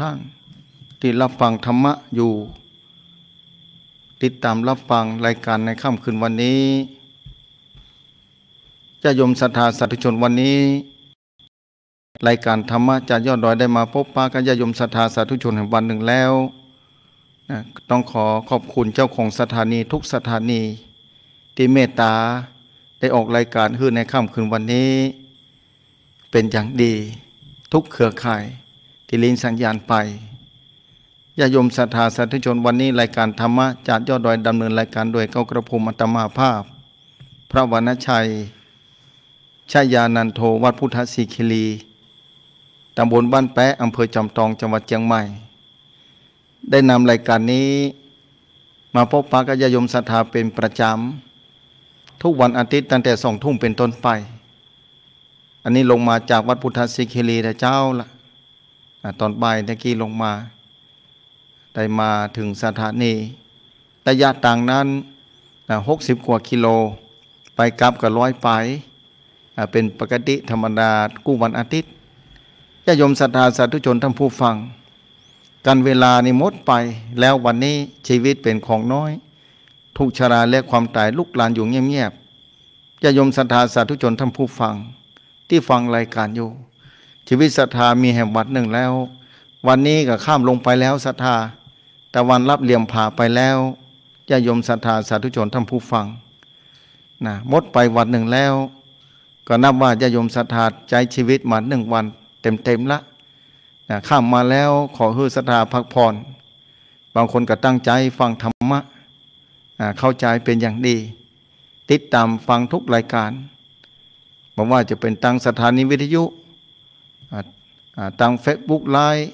ท่านที่รับฟังธรรมะอยู่ ติดตามรับฟังรายการในค่ำคืนวันนี้จะยมศรัทธาสาธุชนวันนี้ รายการธรรมะจะยอดดอยได้มาพบปะกับญาโยมศรัทธาสาธุชนแห่งวันหนึ่งแล้วนะต้องขอขอบคุณเจ้าของสถานี ทุกสถานีที่เมตตา ได้ออกรายการขึ้นในค่ำคืนวันนี้ เป็นอย่างดีทุกเครือข่ายที่ลนสังยานไป ญาโยมศรัทธาสาธุชนวันนี้รายการธรรมะ จากยอดดอยดำเนินรายการโดยเก้ากระพุมอัตมาภาพ พระวรรณชัยชายานันโทวัดพุทธศีคลีตำบลบ้านแปะอำเภอจำตองจังหวัดเชียงใหม่ ได้นำรายการนี้ มาพบปะกับญาโยมศรัทธาเป็นประจำทุกวันอาทิตย์ตั้งแต่สองทุ่มเป็นต้นไป อันนี้ลงมาจากวัดพุทธศีคลีแต่เจ้าละตอนบ่ายตะกี้ลงมาได้มาถึงสถานีระยะต่างนั้นหกสิบกว่า กิโล ไปกลับกับร้อยไป เป็นปกติธรรมดากู้วันอาทิตย์ญายมศรัทธาสาธุชนท่านผู้ฟังการเวลา นี่มดไปแล้ววันนี้ชีวิตเป็นของน้อยทุกชรา และความ ตาย ลุกลานอยู่เงียบๆญายมศรัทธาสาธุชนท่านผู้ฟังที่ฟังรายการอยู่ชีวิตศรัทธามีแห่งวัดหนึ่งแล้ว วันนี้ก็ข้ามลงไปแล้วศรัทธาแต่วันรับเหลี่ยมผ่าไปแล้วญาโยมศรัทธาสาธุชนท่านผู้ฟังนะมดไปวันหนึ่งแล้ว ก็นับว่าญาโยมศรัทธาใจชีวิตมาหนึ่งวัน เต็มๆละนะข้ามมาแล้วขอใือศรัทธาพักผ่อนบางคนก็ตั้งใจฟังธรรมะเข้าใจเป็นอย่างดี ติดตามฟังทุกรายการบอกว่าจะเป็นตั้งสถานีวิทยุทางเฟซบุ๊กไลฟ์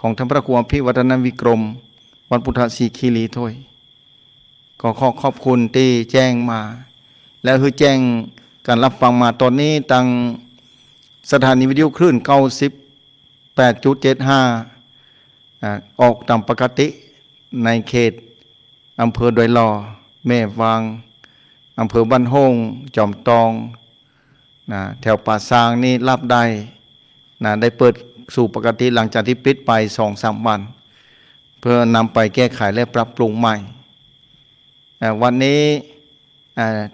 ของธรรมประครพิวัฒนวิกรม วันพุทธศีคีรีถ้วยก็ขอขอบคุณที่แจ้งมา และคือแจ้งการรับฟังมาตอนนี้ตางสถานีวิทยุคลื่นเก้าสิบแปดจุดเจ็ดห้าออกตามปกติในเขตอำเภอดอยลอแม่วาง อำเภอบ้านโฮงจอมตอง แถวป่าซางนี่รับได้นะได้เปิดสู่ปกติหลังจากที่ปิดไปสองสามวัน เพื่อนำไปแก้ไขและปรับปรุงใหม่ วันนี้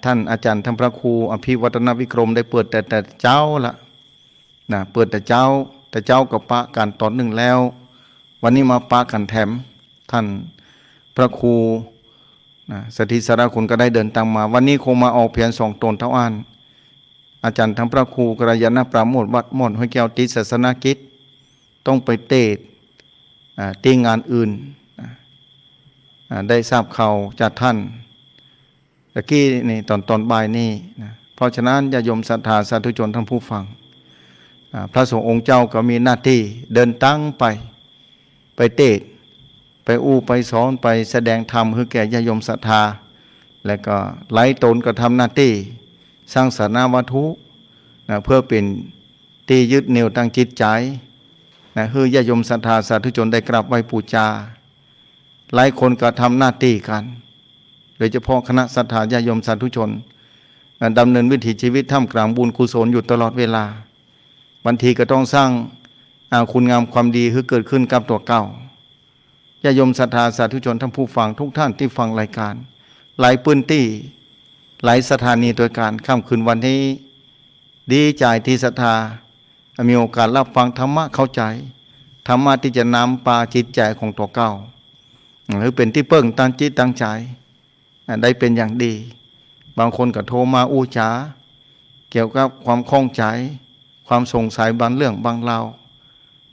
ท่านอาจารย์ธรรมพระครูอภิวัฒนวิกรมได้เปิดแต่แต่เจ้าละนะเปิดแต่เจ้าแต่เจ้ากับปะกันตอนหนึ่งแล้ว วันนี้มาปะกันแถมท่านพระครูนะสถิสารคุณก็ได้เดินตามมา วันนี้คงมาออกเพียงสองตนเท่าอันอาจารย์ทั้งพระครูกระยาณปราโมทวัดม่อนห้อยแก้วติศาสนากิจ ต้องไปเตะตีงานอื่น ได้ทราบข่าวจากท่านตะกี้นี่ตอนตอนบ่ายนี่นะเพราะฉะนั้น่ายมศรัทธาสาธุชนทั้งผู้ฟังพระสงฆ์องค์เจ้าก็มีหน้าที่เดินตั้งไปไปเตะไปอู้ไปสอนไปแสดงธรรมให้แก่ญาโยมศรัทธา และก็ไล่ตนก็ทำหน้าที่สร้างสารนาวัตถุนะเพื่อเป็นตียึดเหนี่ยวตั้งจิตใจนะคือญาติโยมศรัทธาสาธุชนได้กราบไหว้ปูจา หลายคนก็ทำหน้าที่กัน โดยเฉพาะคณะศรัทธาญาโยมสาธุชนดำเนินวิถีชีวิตท่ามกลางบุญกุศลอยู่ตลอดเวลา บางทีก็ต้องสร้างคุณงามความดีคือเกิดขึ้นกับตัวเก่า ญาติโยมศรัทธาสาธุชนท่านผู้ฟังทุกท่านที่ฟังรายการ หลายปื้นตีหลายสถานีโดยการค่ำคืนวันนี้ ดีใจที่ศรัทธา มีโอกาสรับฟังธรรมะเข้าใจธรรมะที่จะนำปาจิตใจของตัวเก้า หรือเป็นที่เพิ่งตั้งจิตตั้งใจ ได้เป็นอย่างดี บางคนก็โทรมาอู้จาเกี่ยวกับความคล่องใจความสงสัยบางเรื่องบางเรา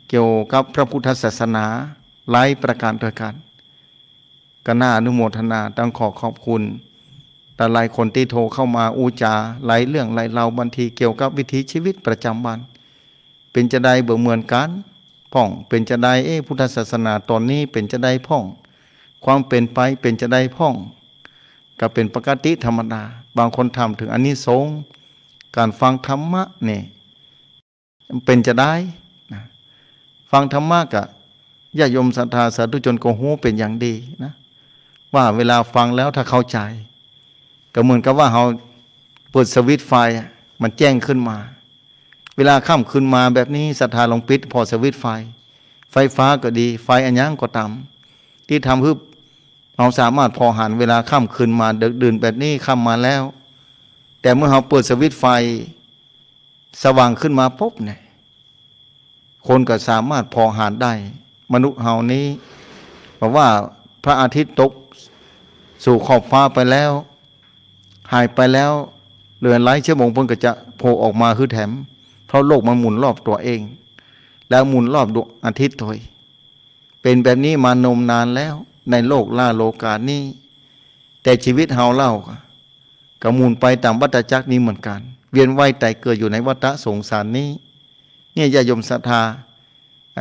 เกี่ยวกับพระพุทธศาสนาหลายประการด้วยกันก็น่าอนุโมทนาต้องขอขอบคุณแต่หลายคนที่โทรเข้ามาอูจาหลายเรื่องหลายเราบางทีเกี่ยวกับวิถีชีวิตประจำวัน เป็นจะได้เบื่อเหมือนกันพ่องเป็นจะได้เอพุทธศาสนาตอนนี้เป็นจะได้พ่องความเป็นไปเป็นจะได้พ่องก็เป็นปกติธรรมดาบางคนทำถึงอันนี้สงการฟังธรรมะเนี่ยเป็นจะได้นะฟังธรรมะกะญาโยมศรัทธาสาธุชนโกหูเป็นอย่างดีนะ ว่าเวลาฟังแล้วถ้าเข้าใจก็เหมือนกับว่าเราเปิดสวิตไฟมันแจ้งขึ้นมา เวลาข้ามขึ้นมาแบบนี้ศรัทธาลงปิดพอสวิตไฟ ไฟฟ้าก็ดี ไฟอันยังก็ตามที่ทำเพื่อเราสามารถพอหันเวลาข้ามคืนมาเดึกดื่นแบบนี้ข้ามมาแล้ว แต่เมื่อเราเปิดสวิตไฟ สว่างขึ้นมาปุ๊บเนี่ย คนก็สามารถพอหานได้ มนุษย์เฮานี้บอกว่าพระอาทิตย์ตกสู่ขอบฟ้าไปแล้วหายไปแล้วเหลือหลายชั่วโมงเพิ่งก็จะโผล่ออกมาคือแถมเพราะโลกมันหมุนรอบตัวเอง แล้วหมุนรอบดวงอาทิตย์ถอยเป็นแบบนี้มานมนานแล้ว ในโลกล่าโลกานี้ แต่ชีวิตเฮาเล่ากระมูลไปตามวัฏจักรนี้เหมือนกัน เวียนว่ายแต่เกิดอยู่ในวัฏสงสารนี้ เนี่ยญาโยมศรัทธา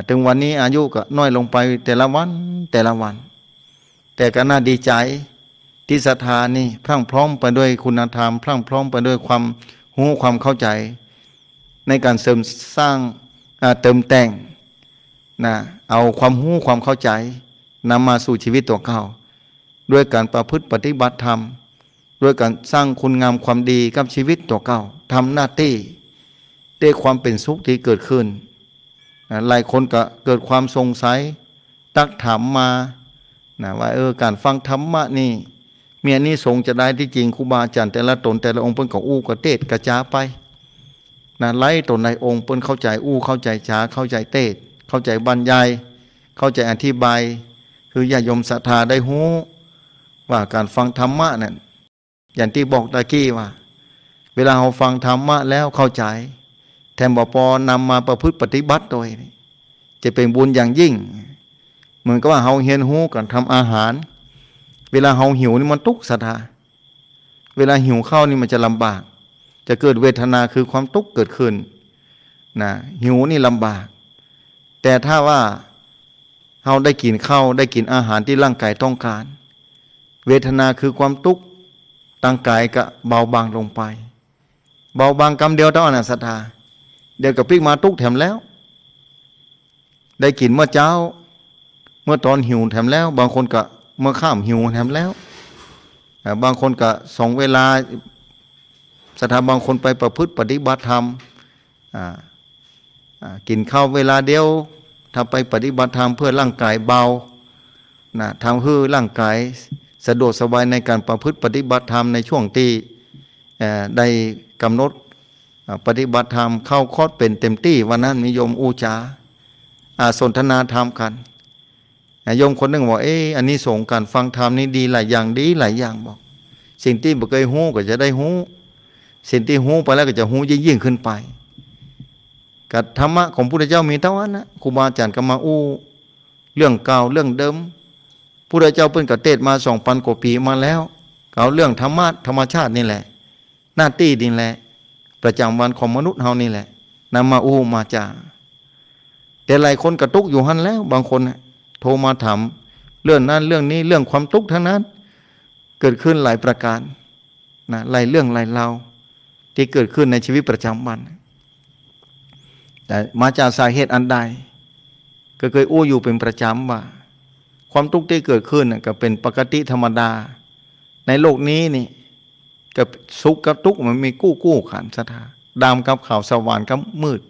ถึงวันนี้อายุก็น้อยลงไปแต่ละวันแต่ละวัน แต่ก็น่าดีใจที่ศรัทธานี่พรั่งพร้อมไปด้วยคุณธรรมพรั่งพร้อมไปด้วยความหูความเข้าใจ ในการเสริมสร้างเติมแต่งนะเอาความหูความเข้าใจนำมาสู่ชีวิตตัวเขาด้วยการประพฤติปฏิบัติธรรม ด้วยการสร้างคุณงามความดีกับชีวิตตัวเขาทำหน้าที่ได้ความเป็นสุขที่เกิดขึ้นนะหลายคนก็เกิดความสงสัย ตักถามมานะว่าเออการฟังธรรมะนี่เมียนี้สงจะได้ที่จริงครูบาอาจารย์แต่ละตนแต่ละองค์เพิ่นก็อู้ก็เตดกระจ้าไปนะไล่ตนในองค์เพิ่นเข้าใจอู้เข้าใจจ้าเข้าใจเตดเข้าใจบรรยาย เข้าใจอธิบาย คือย่ายมศรัทธาได้หูว่าการฟังธรรมะนั่นอย่างที่บอกตะกี้ว่าเวลาเราฟังธรรมะแล้วเข้าใจแทนบอปอนำมาประพฤติปฏิบัติตัวจะเป็นบุญอย่างยิ่งเหมือนกับว่าเราเฮียนหูกันทำอาหารเวลาเฮาหิวนี่มันทุกข์สัทธาเวลาหิวข้าวนี่มันจะลำบาก จะเกิดเวทนาคือความทุกข์เกิดขึ้น นะ หิวนี่ลำบาก แต่ถ้าว่าเฮาได้กินข้าวได้กินอาหารที่ร่างกายต้องการ เวทนาคือความทุกข์ตั้งกายก็เบาบางลงไป เบาบางกรรมเดียวเท่านั้นสัทธาเดี๋ยวกับพิกมาทุกแถมแล้ว ได้กินเมื่อเช้า เมื่อตอนหิวแถมแล้ว บางคนก็เมื่อข้ามหิวแถมแล้ว บางคนก็สองเวลา สถาบางคนไปประพฤติปฏิบัติธรรม กินข้าวเวลาเดียวทำไปปฏิบัติธรรมเพื่อร่างกายเบานะทำให้ร่างกายสะดวกสบายในการประพฤติปฏิบัติธรรมในช่วงที่ได้กำหนดปฏิบัติธรรมเข้าคอดเป็นเต็มที่วันนั้นมิยมอูจาสนทนาธรรมกันโยมคนหนึ่งบอก เอออันนี้สงการฟังธรรมนี่ดีหลายอย่างดีหลายอย่างบอก สิ่งที่บ่เคยหู้ก็จะได้หู้สิ่งที่หู้ไปแล้วก็จะหู้ยิ่งยิ่งขึ้นไป กับธรรมะของพระพุทธเจ้ามีเท่านั้นนะครูบาอาจารย์ก็มาอู้ เรื่องเก่าเรื่องเดิมพระพุทธเจ้าเพิ่นกระเทศมาสองพันกว่าปีมาแล้วเก่าเรื่องธรรมะธรรมชาตินี่แหละ หน้าตี้นี่แหละประจำวันของมนุษย์เฮานี่แหละ นำมาอู้มาจาแต่หลายคนกระตุกอยู่หันแล้ว บางคนนะโทรมาถามเรื่องนั้นเรื่องนี้เรื่องความทุกข์ทั้งนั้น เกิดขึ้นหลายประการนะหลายเรื่องหลายราวที่เกิดขึ้นในชีวิตประจำวันแต่มาจากสาเหตุอันใด ก็เคยอู้อยู่เป็นประจำว่าความทุกข์ที่เกิดขึ้นก็เป็นปกติธรรมดา ในโลกนี้นี่กับสุขกับทุกข์มันมีกู้กู้ขันสถา ดามกับขาวสว่างกับมืด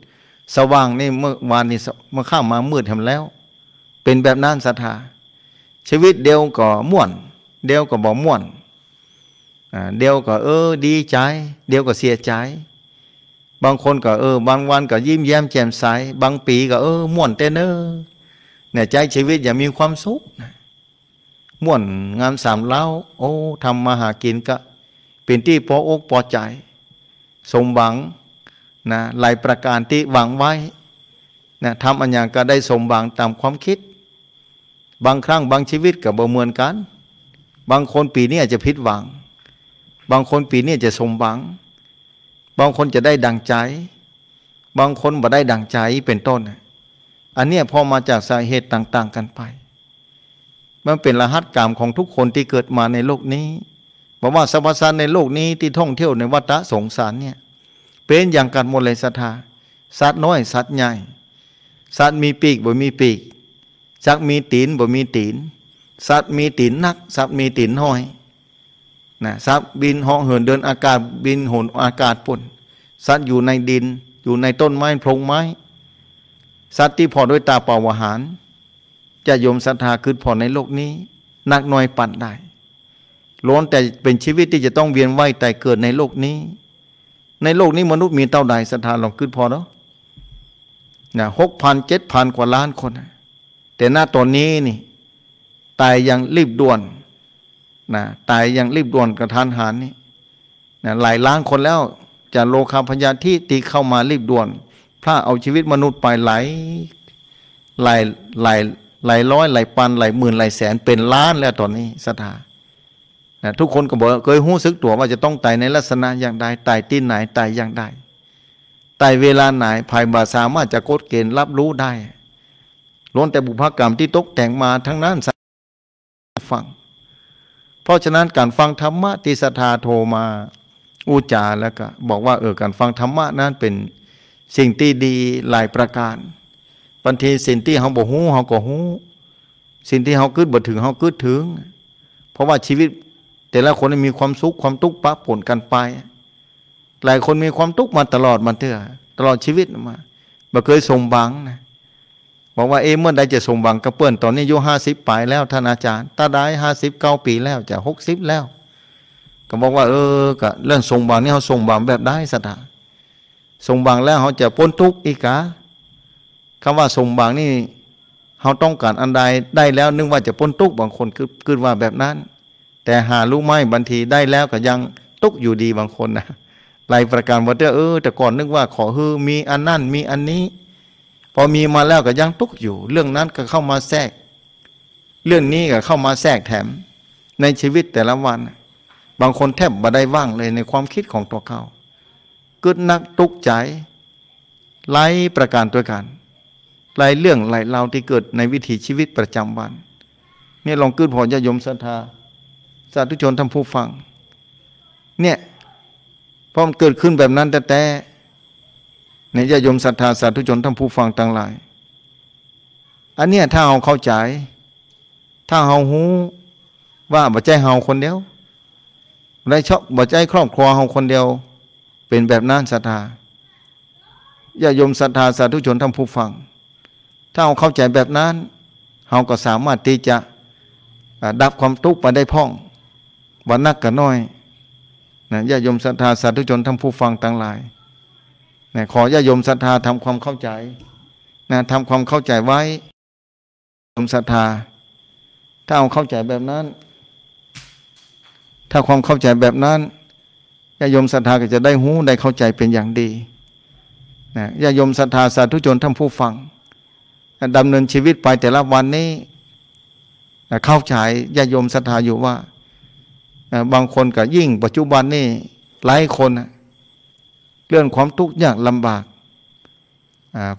สว่างนี่เมื่อวานนี่เมื่อข้ามมามืดทำแล้วเป็นแบบนั้นศรัทธาชีวิตเดียวก็ม่วน เดียวก็บ่ม่วนเดียวก็เออ ดีใจ เดียวก็เสียใจ บางคนก็เออบางวันก็ยิ้มแย้มแจ่มใสบางปีก็เออ ม่วนเต้นเนอเนี่ยใจชีวิตอย่ามีความสุขม่วนงานสามเล้า โอ้ทำมาหากินก็ เป็นที่พออกพอใจ สมหวังนะหลายประการที่หวังไว้นะทำอันอย่างก็ได้สมหวังตามความคิดบางครั้งบางชีวิตกับประเมินกัน บางคนปีนี้อาจจะพิดหวัง บางคนปีนี้จะสมหวัง บางคนจะได้ดังใจ บางคนบ่ได้ดังใจเป็นต้น อันเนี้ยพอมาจากสาเหตุต่างๆกันไป มันเป็นรหัสกรรมของทุกคนที่เกิดมาในโลกนี้บอกว่าสรรพสัตว์ในโลกนี้ที่ท่องเที่ยวในวัฏสงสารเนี่ย เป็นอย่างกันหมดเลยสัทธา สัตว์น้อยสัตว์ใหญ่ สัตว์มีปีกบ่มีปีกสักมีตีนบ่มีตีนสัตว์มีตีนนัก สัตว์มีตีนห้อยนะสัตว์บินห่อเหินเดินอากาศบินหนอากาศปุ่นสัตว์อยู่ในดินอยู่ในต้นไม้พรงไม้ สัตว์ที่พอด้วยตาเป่าวหารจะยมศรัทธาคือพอในโลกนี้ นักน้อยปั่นได้ล้วนแต่เป็นชีวิตที่จะต้องเวียนว่ายแต่เกิดในโลกนี้ ในโลกนี้มนุษย์มีเท่าใดศรัทธาลองขึ้นพอเนาะนะหกพันเจ็ดพันกว่าล้านคนนะแต่หน้าตอนนี้นี่ตายอย่างรีบด่วนนะตายอย่างรีบด่วนกระทานหันนี่นะหลายล้านคนแล้วจากโลคาพยาธิตีเข้ามารีบด่วน พระเอาชีวิตมนุษย์ไปหลายหลายหลายหลายร้อย หลายพัน หลายหมื่นหลายแสนเป็นล้านแล้วตอนนี้สถานะทุกคนก็บอกเคยหู้ซึกตัวว่าจะต้องตายในลักษณะอย่างใดตายที่ไหนตายอย่างใดตายเวลาไหนภายบาสามารถจะโดเกณฑ์รับรู้ได้ล้วนแต่บุพกรรมที่ตกแต่งมาทั้งนั้นฟัง เพราะฉะนั้นการฟังธรรมะติสทาโทมาอุจาแล้วก็บอกว่าเออการฟังธรรมะนั้นเป็นสิ่งที่ดีหลายประการ บันทีสิ่งที่เขาบอกหูเขาก็หูสิ่งที่เขาคืดบ่ถึงเขาคืดถึง เพราะว่าชีวิตแต่ละคนมีความสุขความทุกข์ปะปนกันไป หลายคนมีความทุกข์มาตลอดมาเถอะตลอดชีวิตมาบ่เคยสมบังนะบอกว่าเอเมื่อใดจะสมหวังกระเปื่อนตอนนี้อายุห้าสิบปลายแล้วท่านอาจารย์ตาได้ห้าสิบเก้าปีแล้วจะหกสิบแล้ว ก็บอกว่า เออกะเรื่องสมหวังนี่เขาสมหวังแบบได้สัตย์สมหวังแล้วเขาจะพ้นทุกข์อีกะคำว่าสมหวังนี่เขาต้องการอันใดได้แล้วนึกว่าจะพ้นทุกข์บางคนคือคือว่าแบบนั้น แต่หารู้ไม่บางทีได้แล้วก็ยังทุกอยู่ดีบางคนนะหลายประการว่าเออแต่ก่อนนึกว่า ขอฮือมีอันนั่นมีอันนี้พอมีมาแล้วก็ยังทุกข์อยู่ เรื่องนั้นก็เข้ามาแทรก เรื่องนี้ก็เข้ามาแทรกแถมในชีวิตแต่ละวัน บางคนแทบบ่ได้ว่างเลยในความคิดของตัวเขาเกิดนักทุกข์ใจไล่ประการตัวกันไล่เรื่องไล่เราที่เกิดในวิถีชีวิตประจำวันเนี่ยลองกึ้นพอญาโยมศรัทธาสาธุชนทำผู้ฟัง เนี่ยพอมันเกิดขึ้นแบบนั้นแต่แต่ในญาโยมศรัทธาสาธุชนท่านผู้ฟังทั้งหลาย อันเนี้ยถ้าเอาเข้าใจ ถ้าเอาหูว่าบ่ใจเฮาคนเดียวในชอบบ่ใจครอบครัวเฮาคนเดียว เป็นแบบนั้นศรัทธาญาโยมศรัทธาสาธุชนท่านผู้ฟัง ถ้าเอาเข้าใจแบบนั้นเราก็สามารถที่จะดับความทุกข์ไปได้พ่องวันนักกับน้อยนะญาโยมศรัทธาสาธุชนท่านผู้ฟังทั้งหลายนะขอญาโยมศรัทธาทำความเข้าใจนะทำความเข้าใจไว้โยมศรัทธา ถ้าเอาเข้าใจแบบนั้น ถ้าความเข้าใจแบบนั้นญาโยมศรัทธาก็จะได้หูได้เข้าใจเป็นอย่างดีนะญาโยมศรัทธาสาธุชนท่านผู้ฟังดำเนินชีวิตไปแต่ละวันนี้ เข้าใจญาโยมศรัทธาอยู่ว่าบางคนก็ยิ่งปัจจุบันนี่หลายคนเเรื่องความทุกข์ยากลำบาก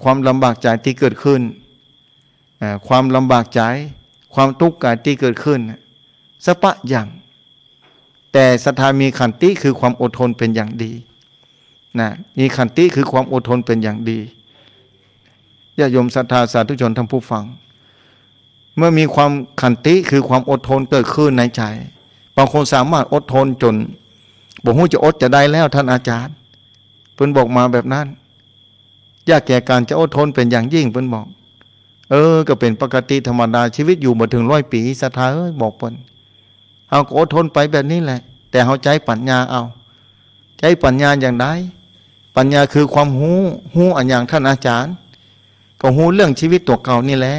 ความลำบากใจที่เกิดขึ้น ความลำบากใจ ความทุกข์กายที่เกิดขึ้นสะปะอย่าง แต่สถามีขันติ คือความอดทนเป็นอย่างดี นะ มีขันติคือความอดทนเป็นอย่างดี่าโยมศรัทธาสาธุชนทั้งผู้ฟัง เมื่อมีความขันติคือความอดทนเกิดขึ้นในใจ บางคนสามารถอดทนจนบอกว่าจะอดจะได้แล้ว ท่านอาจารย์พิ่นบอกมาแบบนั้น ยากแก่การจะอดทนเป็นอย่างยิ่งเพิ่นบอก เออก็เป็นปกติธรรมดาชีวิตอยู่มาถึงร้อยปีสถาเอ้ยบอกเพิ่นเอาก็อดทนไปแบบนี้แหละ แต่เอาใจปัญญาเอาใจปัญญาอย่างไดปัญญาคือความหูหูอันอย่างท่านอาจารย์ ก็หูเรื่องชีวิตตัวเก่านี่แหละ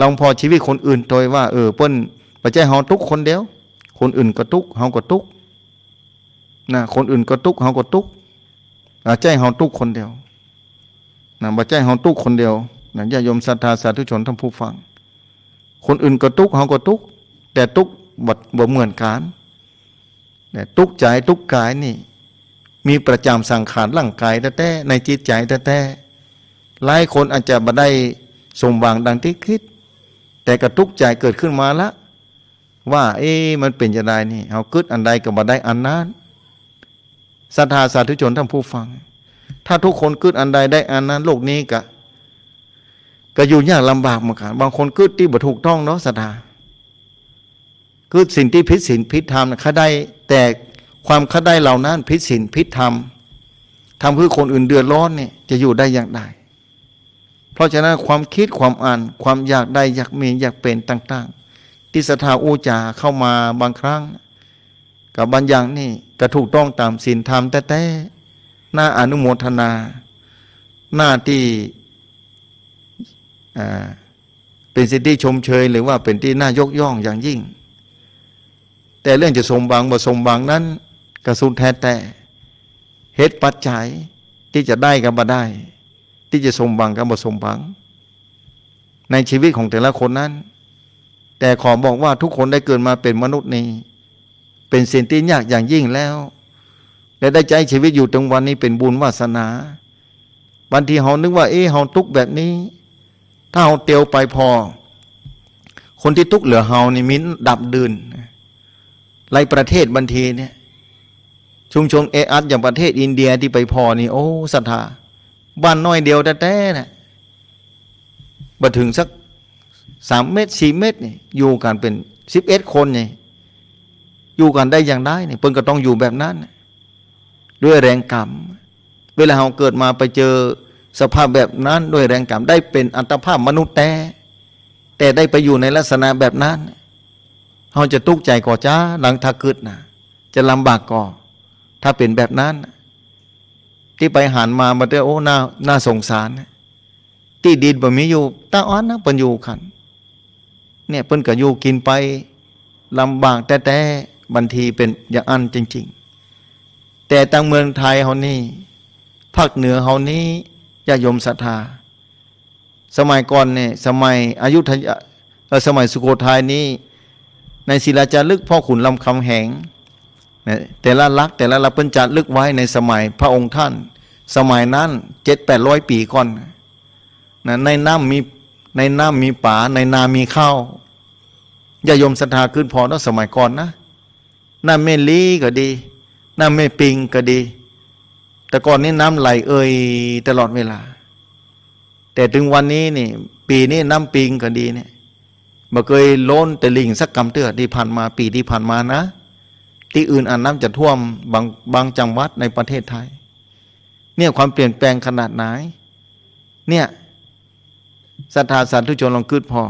ลองพอชีวิตคนอื่นโดยว่า เออเพิ่นปัจจัยเฮาทุกคนเดียวคนอื่นก็ทุกเฮาก็ทุกนะคนอื่นก็ทุกเขาก็ทุกขาแจ้งเขาทุกคนเดียวนะมาแจ้งเขาทุกคนเดียว นะญาโยมศรัทธาสาธุชนทั้งผู้ฟัง คนอื่นก็ทุกเขาก็ทุก แต่ทุกบับดบ่เหมือนกันแต่ทุกใจทุกกายนี่ มีประจมสังขารร่างกายแต่ในจิตใจแต่หลายคนอาจจะมาได้สมหวังดังที่คิด แต่กระทุกใจเกิดขึ้นมาละ ว่า เอ๊มันเป็นจะได้นี่ เขาคิดอันใดก็มาได้อันนั้นศรัทธา สาธุชนท่านผู้ฟัง ถ้าทุกคนกึดอันใดได้อันนั้นโลกนี้กะก็อยู่ยากลำบากมากันบางคนกึดที่บ่ถูกต้องเนาะศรัทธากึดสิ่งที่พิษสินพิษธรรมข้าได้แต่ความข้าได้เหล่านั้นพิษสินพิษธรรมทำื่อคนอื่นเดือดร้อนเนี่ยจะอยู่ได้อย่างไดเพราะฉะนั้นความคิดความอ่านความอยากได้อยากมีอยากเป็นต่าง ๆ ที่สถาอูจาเข้ามาบางครั้งกับบางอย่างนี่ก็ถูกต้องตามศีลธรรมแต่แหน้าอนุโมทนา หน้าที่เป็นสิทธิชมเชยหรือว่าเป็นที่น่ายกย่องอย่างยิ่ง แต่เรื่องจะสมบังบ่สมบัง นั้นกระสุนแท้แต่เหตุปัจจัยที่จะได้กับบ่ได้ ที่จะสมบังกับบ่สมบัง ในชีวิตของแต่ละคนนั้น แต่ขอบอกว่าทุกคนได้เกิดมาเป็นมนุษย์นี้เป็นสิ่งที่ยากอย่างยิ่งแล้วและได้ใจชีวิตอยู่ตรงวันนี้เป็นบุญวาสนาบางทีเฮานึกว่าเอ๊ะเฮาทุกแบบนี้ ถ้าเฮาเตียวไปพอ คนที่ทุกเหลือเฮานี่มิ้นดับดืนไรประเทศบางทีเนี่ยชุมชนเออัดอย่างประเทศอินเดียที่ไปพอนี่โอ้ศรัทธาบ้านน้อยเดียวแต่แต่นะมาถึงสักสามเมตรสี่เมตรนี่อยู่กันเป็นสิบเอ็ดคนนีอยู่กันได้อย่างได้เนี่ยเพิ่นก็ต้องอยู่แบบนั้น ด้วยแรงกรรม เวลาเราเกิดมาไปเจอสภาพแบบนั้นด้วยแรงกรรมได้เป็นอัตภาพมนุษย์แต่แต่ได้ไปอยู่ในลักษณะแบบนั้นเราจะทุกข์ใจก่อจ้าหลังทัาเกิดนะจะลำบากก่อถ้าเป็นแบบนั้น ที่ไปหันมามาเอโอ้หน้าหน้าสงสาร ที่ดินบ่มีอยู่ตาอ้อนนะเปิ้นอยู่ขัน เนี่ยเปิ้นก็อยู่กินไปลำบากแต่แต่บางทีเป็นอย่างอันจริง ๆ แต่ตางเมืองไทยเฮานี่ภาคเหนือเฮานี้ยายมศรัทธา สมัยก่อนเนี่ยสมัยอายุทยาสมัยสุโขทัยนี้ ในศิลาจารึกพ่อขุนลำคำแหง แต่ละลักแต่ละลักเป็นจารึกไว้ในสมัยพระองค์ท่าน สมัยนั้นเจ็ดแปดร้อยปีก่อนนะในน้ำมีในน้ำมีป่าในนามีข้าวอย่ายมศรัทธาขึ้นพอตั้งสมัยก่อนนะน้ำแม่ลีก็ดี น้ำแม่ปิงก็ดี แต่ก่อนนี้น้ำไหลเอ่ยตลอดเวลา แต่ถึงวันนี้นี่ปีนี้น้ำปิงก็ดีเนี่ยบ่เคยล้นแต่ลิงสักกำเตือที่ผ่านมาปีที่ผ่านมานะ ที่อื่นอ่านน้ำจะท่วมบางบางจังหวัดในประเทศไทย เนี่ยความเปลี่ยนแปลงขนาดไหน เนี่ยศรัทธาสาธุชนลองคืดพอ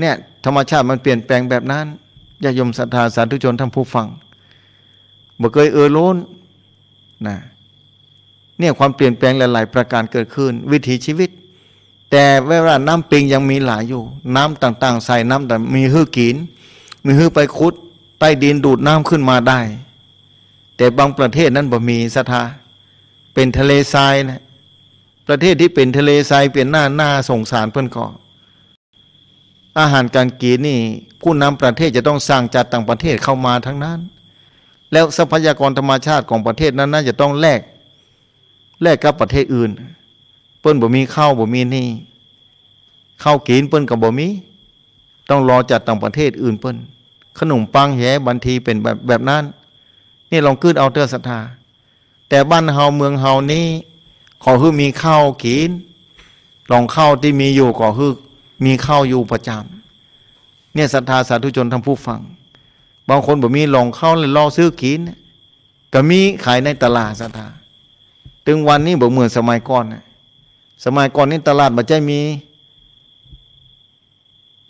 เนี่ยธรรมชาติมันเปลี่ยนแปลงแบบนั้นญาติโยมศรัทธาสาธุชนท่านผู้ฟังบ่เคยเออล้นนะเนี่ยความเปลี่ยนแปลงหลายๆประการเกิดขึ้น วิถีชีวิต แต่เวลาน้ำปิงยังมีหลายอยู่ น้ำต่างๆ ใส่น้ำแต่มีฮื้อกินมีฮื้อไปคุด ใต้ดินดูดน้ำขึ้นมาได้ แต่บางประเทศนั้นบ่มีศรัทธาเป็นทะเลทรายนะประเทศที่เป็นทะเลทรายเปลี่ยนหน้าหน้าสงสารเพื่อนก่ออาหารการกินนี่ผู้นำประเทศจะต้องสร้างจากต่างประเทศเข้ามาทั้งนั้น แล้วทรัพยากรธรรมชาติของประเทศนั้นน่าจะต้องแลกแลกกับประเทศอื่น เปิ้นบ่มีข้าวบ่มีนี่ข้าวกินเปิ้นกับบ่มีต้องรอจากต่างประเทศอื่นเปิ้น ขนมปังแหบันทีเป็นแบบแบบนั้นนี่ลองขึ้นเอาเตอร์ศรัทธาแต่บ้านเฮาเมืองเฮานี้ ขอคือมีข้าวกินลองข้าวที่มีอยู่ขอคือมีเข้าอยู่ประจำเนี่ยศรัทธาสาธุชนทั้งผู้ฟัง บางคนบอกมีหลงเข้าเลย่อซื้อกินก็มีขายในตลาดศรัทธาถึงวันนี้บอกเหมือนสมัยก่อนสมัยก่อนนี่ตลาดมันจะมี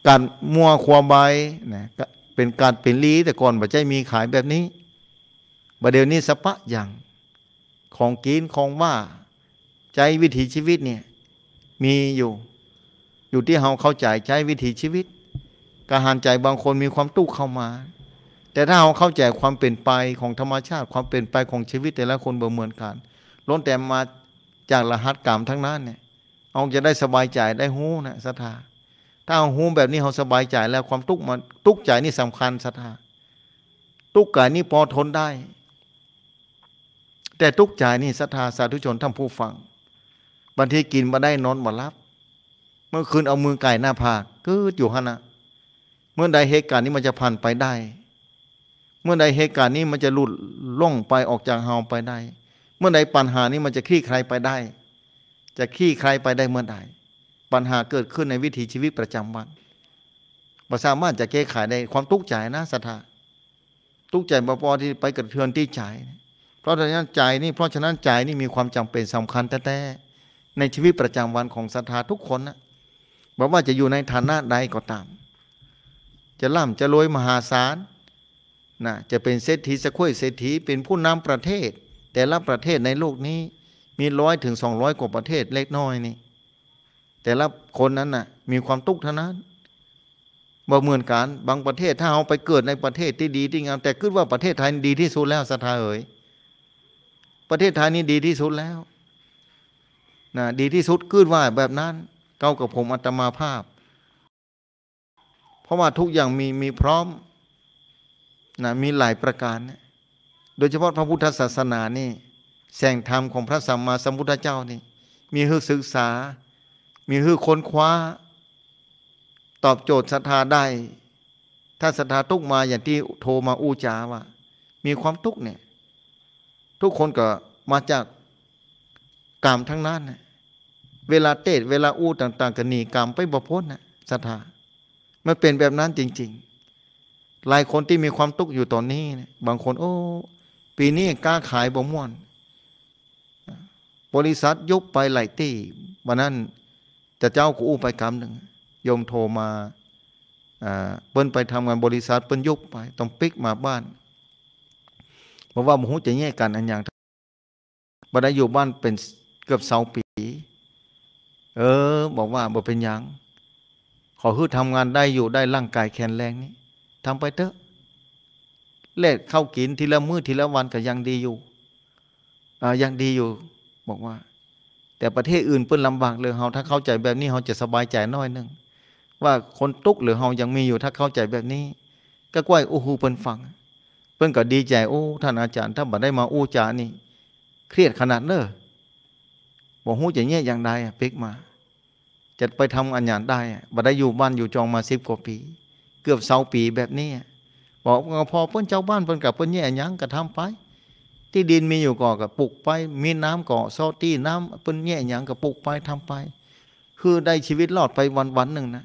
การมั่วควาใบนะเป็นการเป็นลีแต่ก่อนมันจะมีขายแบบนี้บัดเดี๋ยวนี้สปะอย่างของกินของว่า ใจวิถีชีวิตเนี่ยมีอยู่อยู่ที่เฮาเข้าใจใช้วิถีชีวิตกระหานใจบางคนมีความตู้เข้ามา แต่ถ้าเราเข้าใจความเปลี่ยนไปของธรรมชาติ ความเปลี่ยนไปของชีวิต แต่ละคนเหมือนกัน ล้นแต่มาจากรหัสกรรมทั้งนั้นเนี่ยเราจะได้สบายใจ ได้หู้นะศรัทธา ถ้าเอาหู้แบบนี้เราสบายใจแล้วความทุกข์มาทุกข์ใจนี่สำคัญศรัทธาทุกข์นี่พอทนได้ แต่ทุกข์ใจนี่ศรัทธาสาธุชนท่านผู้ฟังบางทีกินมาได้นอนมารับเมื่อคืนเอามือไก่หน้าผากก็อยู่ฮะนะเมื่อใดเหตุการณ์นี้มันจะผ่านไปได้ เมื่อใดเหตุการณ์นี้มันจะหลุดล่องไปออกจากเฮาไปได้ เมื่อใดปัญหานี้มันจะคลี่คลายไปได้ จะคลี่คลายไปได้เมื่อใด ปัญหาเกิดขึ้นในวิถีชีวิตประจำวันเราสามารถจะแก้ไขได้ความทุกข์ใจนะสัทธา ทุกข์ใจปอปอที่ไปกระเทือนที่ใจ เพราะฉะนั้นใจนี่เพราะฉะนั้นใจนี่มีความจำเป็นสำคัญแท้ๆ ในชีวิตประจำวันของสัทธาทุกคนนะบอกว่าจะอยู่ในฐานะใดก็ตาม จะล่ำจะรวยมหาศาลนะจะเป็นเศรษฐีสะคุยเศรษฐีเป็นผู้นำประเทศ แต่ละประเทศในโลกนี้มีร้อยถึงสองร้อยกว่าประเทศเล็กน้อยนี่ แต่ละคนนั้นนะ่ะ มีความทุกข์เท่านั้นบ่เหมือนกันบางประเทศถ้าเอาไปเกิดในประเทศที่ดีที่งามแต่คิดว่าประเทศไทยดีที่สุดแล้วสัทาเอ๋ยประเทศไทยนี่ดีที่สุดแล้วนะดีที่สุดคิดว่าแบบนั้นเก้ากับผมอัตมาภาพ เพราะว่าทุกอย่างมีมีพร้อมนะมีหลายประการนโดยเฉพาะพระพุทธศาสนานี่ แสงธรรมของพระสัมมาสัมพุทธเจ้านี่มีฮือศึกษา มีฮือค้นคว้า ตอบโจทย์ศรัทธาได้ ถ้าศรัทธาทุกมาอย่างที่โทรมาอู้จาว่ามีความทุกเนี่ย ทุกคนก็มาจากกรรมทั้งนั้นนยเวลาเตศเวลาอู้ต่างๆกันหนีกรรมไปบ่พ้นนะศรัทธามันเป็นแบบนั้นจริงๆ หลายคนที่มีความทุกข์อยู่ตอนนี้นะบางคน โอ้ ปีนี้กล้าขายบ่ม่วน บริษัทยุบไปหลายที่วันนั้นจะเจ้ากูอู้ไปกรรมหนึ่งโยมโทรมาเปิ้นไปทำงานบริษัทเปิ้นยุบไป ต้องปิกมาบ้าน เพราะว่ามูจะแยกกันอันอย่างบัดได้อยู่บ้านเป็นเกือบสองปีเออบอกว่าบอเป็นยังขอคือทำงานได้อยู่ ได้ร่างกายแข็งแรงนี้ทำไปเถอะ เล็ดเข้ากินทีละมือ้อทีละวันก็ยังดีอยู่ยังดีอยู่ บอกว่า แต่ประเทศอื่นเพ็่นลำบากเลยเฮาถ้าเข้าใจแบบนี้เฮาจะสบายใจน้อยนึงว่าคนตุกหรือเฮายังมีอยู่ ถ้าเข้าใจแบบนี้ ก็กล้วยโอ้โหเพิ่นฟังเพิ่นก็ดีใจโอ้ท่านอาจารย์ ถ้าบ่ได้มาอู้จานี่ เครียดขนาดเนอะบอกหูจะเงี้ยอย่างใดเปิกมาจะไปทำอันยาได้บัได้อยู่บ้านอยู่จองมาสิบกว่าปี เกือบเสาปีแบบนี้บอกพอเพื่อนเจ้าบ้านเพื่อนกับเพื่อนแย่ยยังกระทำาไป ที่ดินมีอยู่ก่อกับปลูกไป มีน้ำก่อซอตี้น้ำเพื่อนแย่ยยังกับปลูกไปทำไป คือได้ชีวิตรอดไปวันวันหนึ่งนะ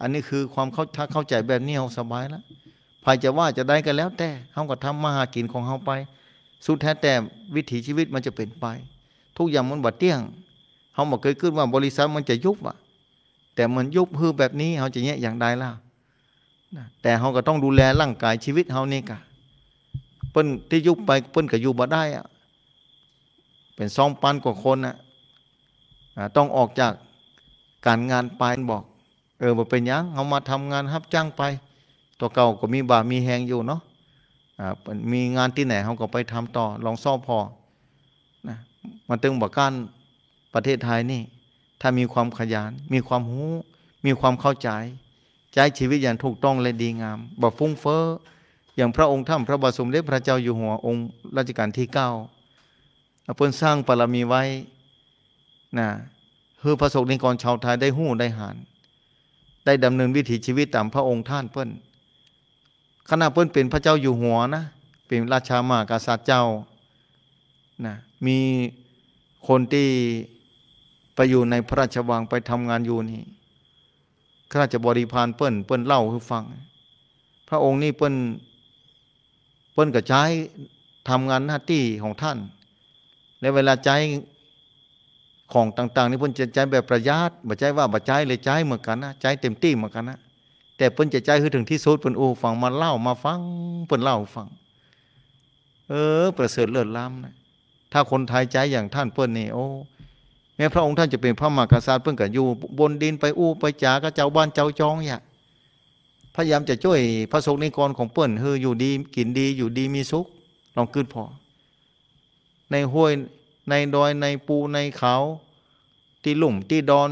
อันนี้คือความเขาถ้าเข้าใจแบบนี้เราสบายแล้วภายจะว่าจะได้กันแล้วแต่เขาก็ทำมาหากินของเขาไป สุดแท้แต่วิถีชีวิตมันจะเป็นไป ทุกอย่างมันบัดเตี้ยงเขาบอกเคยขึ้นว่าบริษัทมันจะยุบอ่ะ แต่มันยุบคือแบบนี้เขาจะแยอย่างใดล่ะแต่เขาก็ต้องดูแลร่างกายชีวิตเขานี่กะเปิ้นที่ยุบไปเปิ้นก็อยู่บ่ได้อ่ะ เป็นสองพันกว่าคนอ่ะต้องออกจากการงานไปบอกเออมาเป็นยังเอามาทำงานรับจ้างไป ตัวเก่าก็มีบามีแหงอยู่เนาะมีงานที่ไหนเขาก็ไปทำต่อ ลองซ่อพอ นะมันตึงบอกกันประเทศไทยนี่ถ้ามีความขยันมีความหูมีความเข้าใจใช้ชีวิตอย่างถูกต้องและดีงามบ่ฟุ้งเฟ้ออย่างพระองค์ท่านพระบาทสมเด็จพระเจ้าอยู่หัวองค์ รัชกาลที่เก้าเพิ่นสร้างปรมีไว้นะคือประสบในิกรชาวไทยได้หู้ได้หานได้ดำเนินวิถีชีวิตตามพระองค์ท่านเพิ่นขณะเพิ่นเป็นพระเจ้าอยู่หัวนะเป็นราชามากษัตริย์เจ้านะมีคนที่ไปอยู่ในพระราชวังไปทำงานอยู่นี่ ข้าราชบริพารเปิ้นเปิ้นเล่าให้ฟัง พระองค์นี่เปิ้นเปิ้นก็ใช้ทำงานหน้าที่ของท่าน ในเวลาใช้ของต่างๆ นี่เปิ้นจะใช้แบบประหยัดบ่ใช้ว่าบ่ใช้เลยใช้เหมือนกันนะ ใช้เต็มที่เหมือนกันนะ แต่เปิ้นจะใจคือถึงที่สุดเปิ้นโอ้ฟังมาเล่ามาฟังเปิ้นเล่าฟัง เออ ประเสริฐเลิศล้ำนะ ถ้าคนไทยใจอย่างท่านเปิ้นนี่โอ้แม้พระองค์ท่านจะเป็นพระมหากษัตริย์เพื่อนกันอยู่บนดินไปอู้ไปจาก็เจ้าบ้านเจ้าจองอย่าพยายามจะช่วยพระสงฆ์นิกรของเพื่อนเฮืออยู่ดีกินดีอยู่ดีมีสุข ลองคืนพอ ในห้วยในดอยในปูในเขา ที่ลุ่มที่ดอน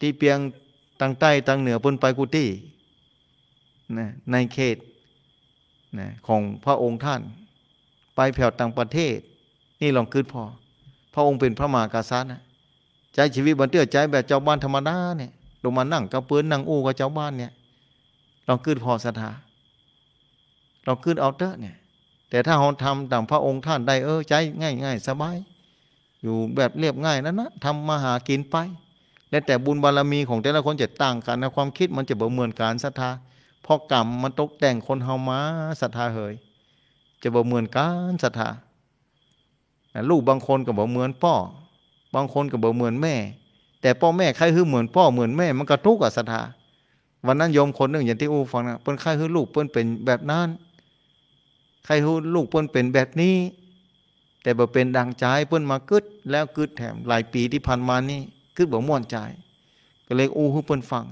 ที่เพียงทางใต้ทางเหนือพ้นไปกุฏินะในเขตนะของพระองค์ท่าน ไปแผ่วต่างประเทศ นี่ลองคืนพอพระองค์เป็นพระมหากษัตริย์ใจชีวิตบันเตื้อใจแบบเจ้าบ้านธรรมดาเนี่ย ลงมานั่งกระเพื้อนนั่งอู้กับเจ้าบ้านเนี่ยลองขึ้นพอศรัทธาลองขึ้นเอาเตอร์เนี่ย แต่ถ้าเราทำตามพระองค์ท่านได้เออใจง่ายง่ายสบาย อยู่แบบเรียบง่ายนั่นนะทำมาหากินไป และแต่บุญบารรมีของแต่ละคนจะต่างกันนะความคิดมันจะบ่เหมือนการศรัทธาพอกรรมมันตกแต่งคนเฮามาศรัทธาเหยจะบ่เหมือนการศรัทธาลูกบางคนก็บอกเหมือนพ่อ บางคนก็บอกเหมือนแม่ แต่พ่อแม่ใครคือเหมือนพ่อเหมือนแม่ มันกระทุกข์กัศรัทธาวันนั้นโยมคนหนึ่งอย่างที่อู้ฟังนะเปิ้นใครคือลูกเปิ้นเป็นแบบนั้น ใครคือลูกเปิ้นเป็นแบบนี้ แต่บ่เป็นดังใจเปิ้นมากึดแล้วกึดแถมหลายปีที่ผ่านมานี่กึดบ่ม่วนใจ ก็เลยอู้คือเปิ้นฟัง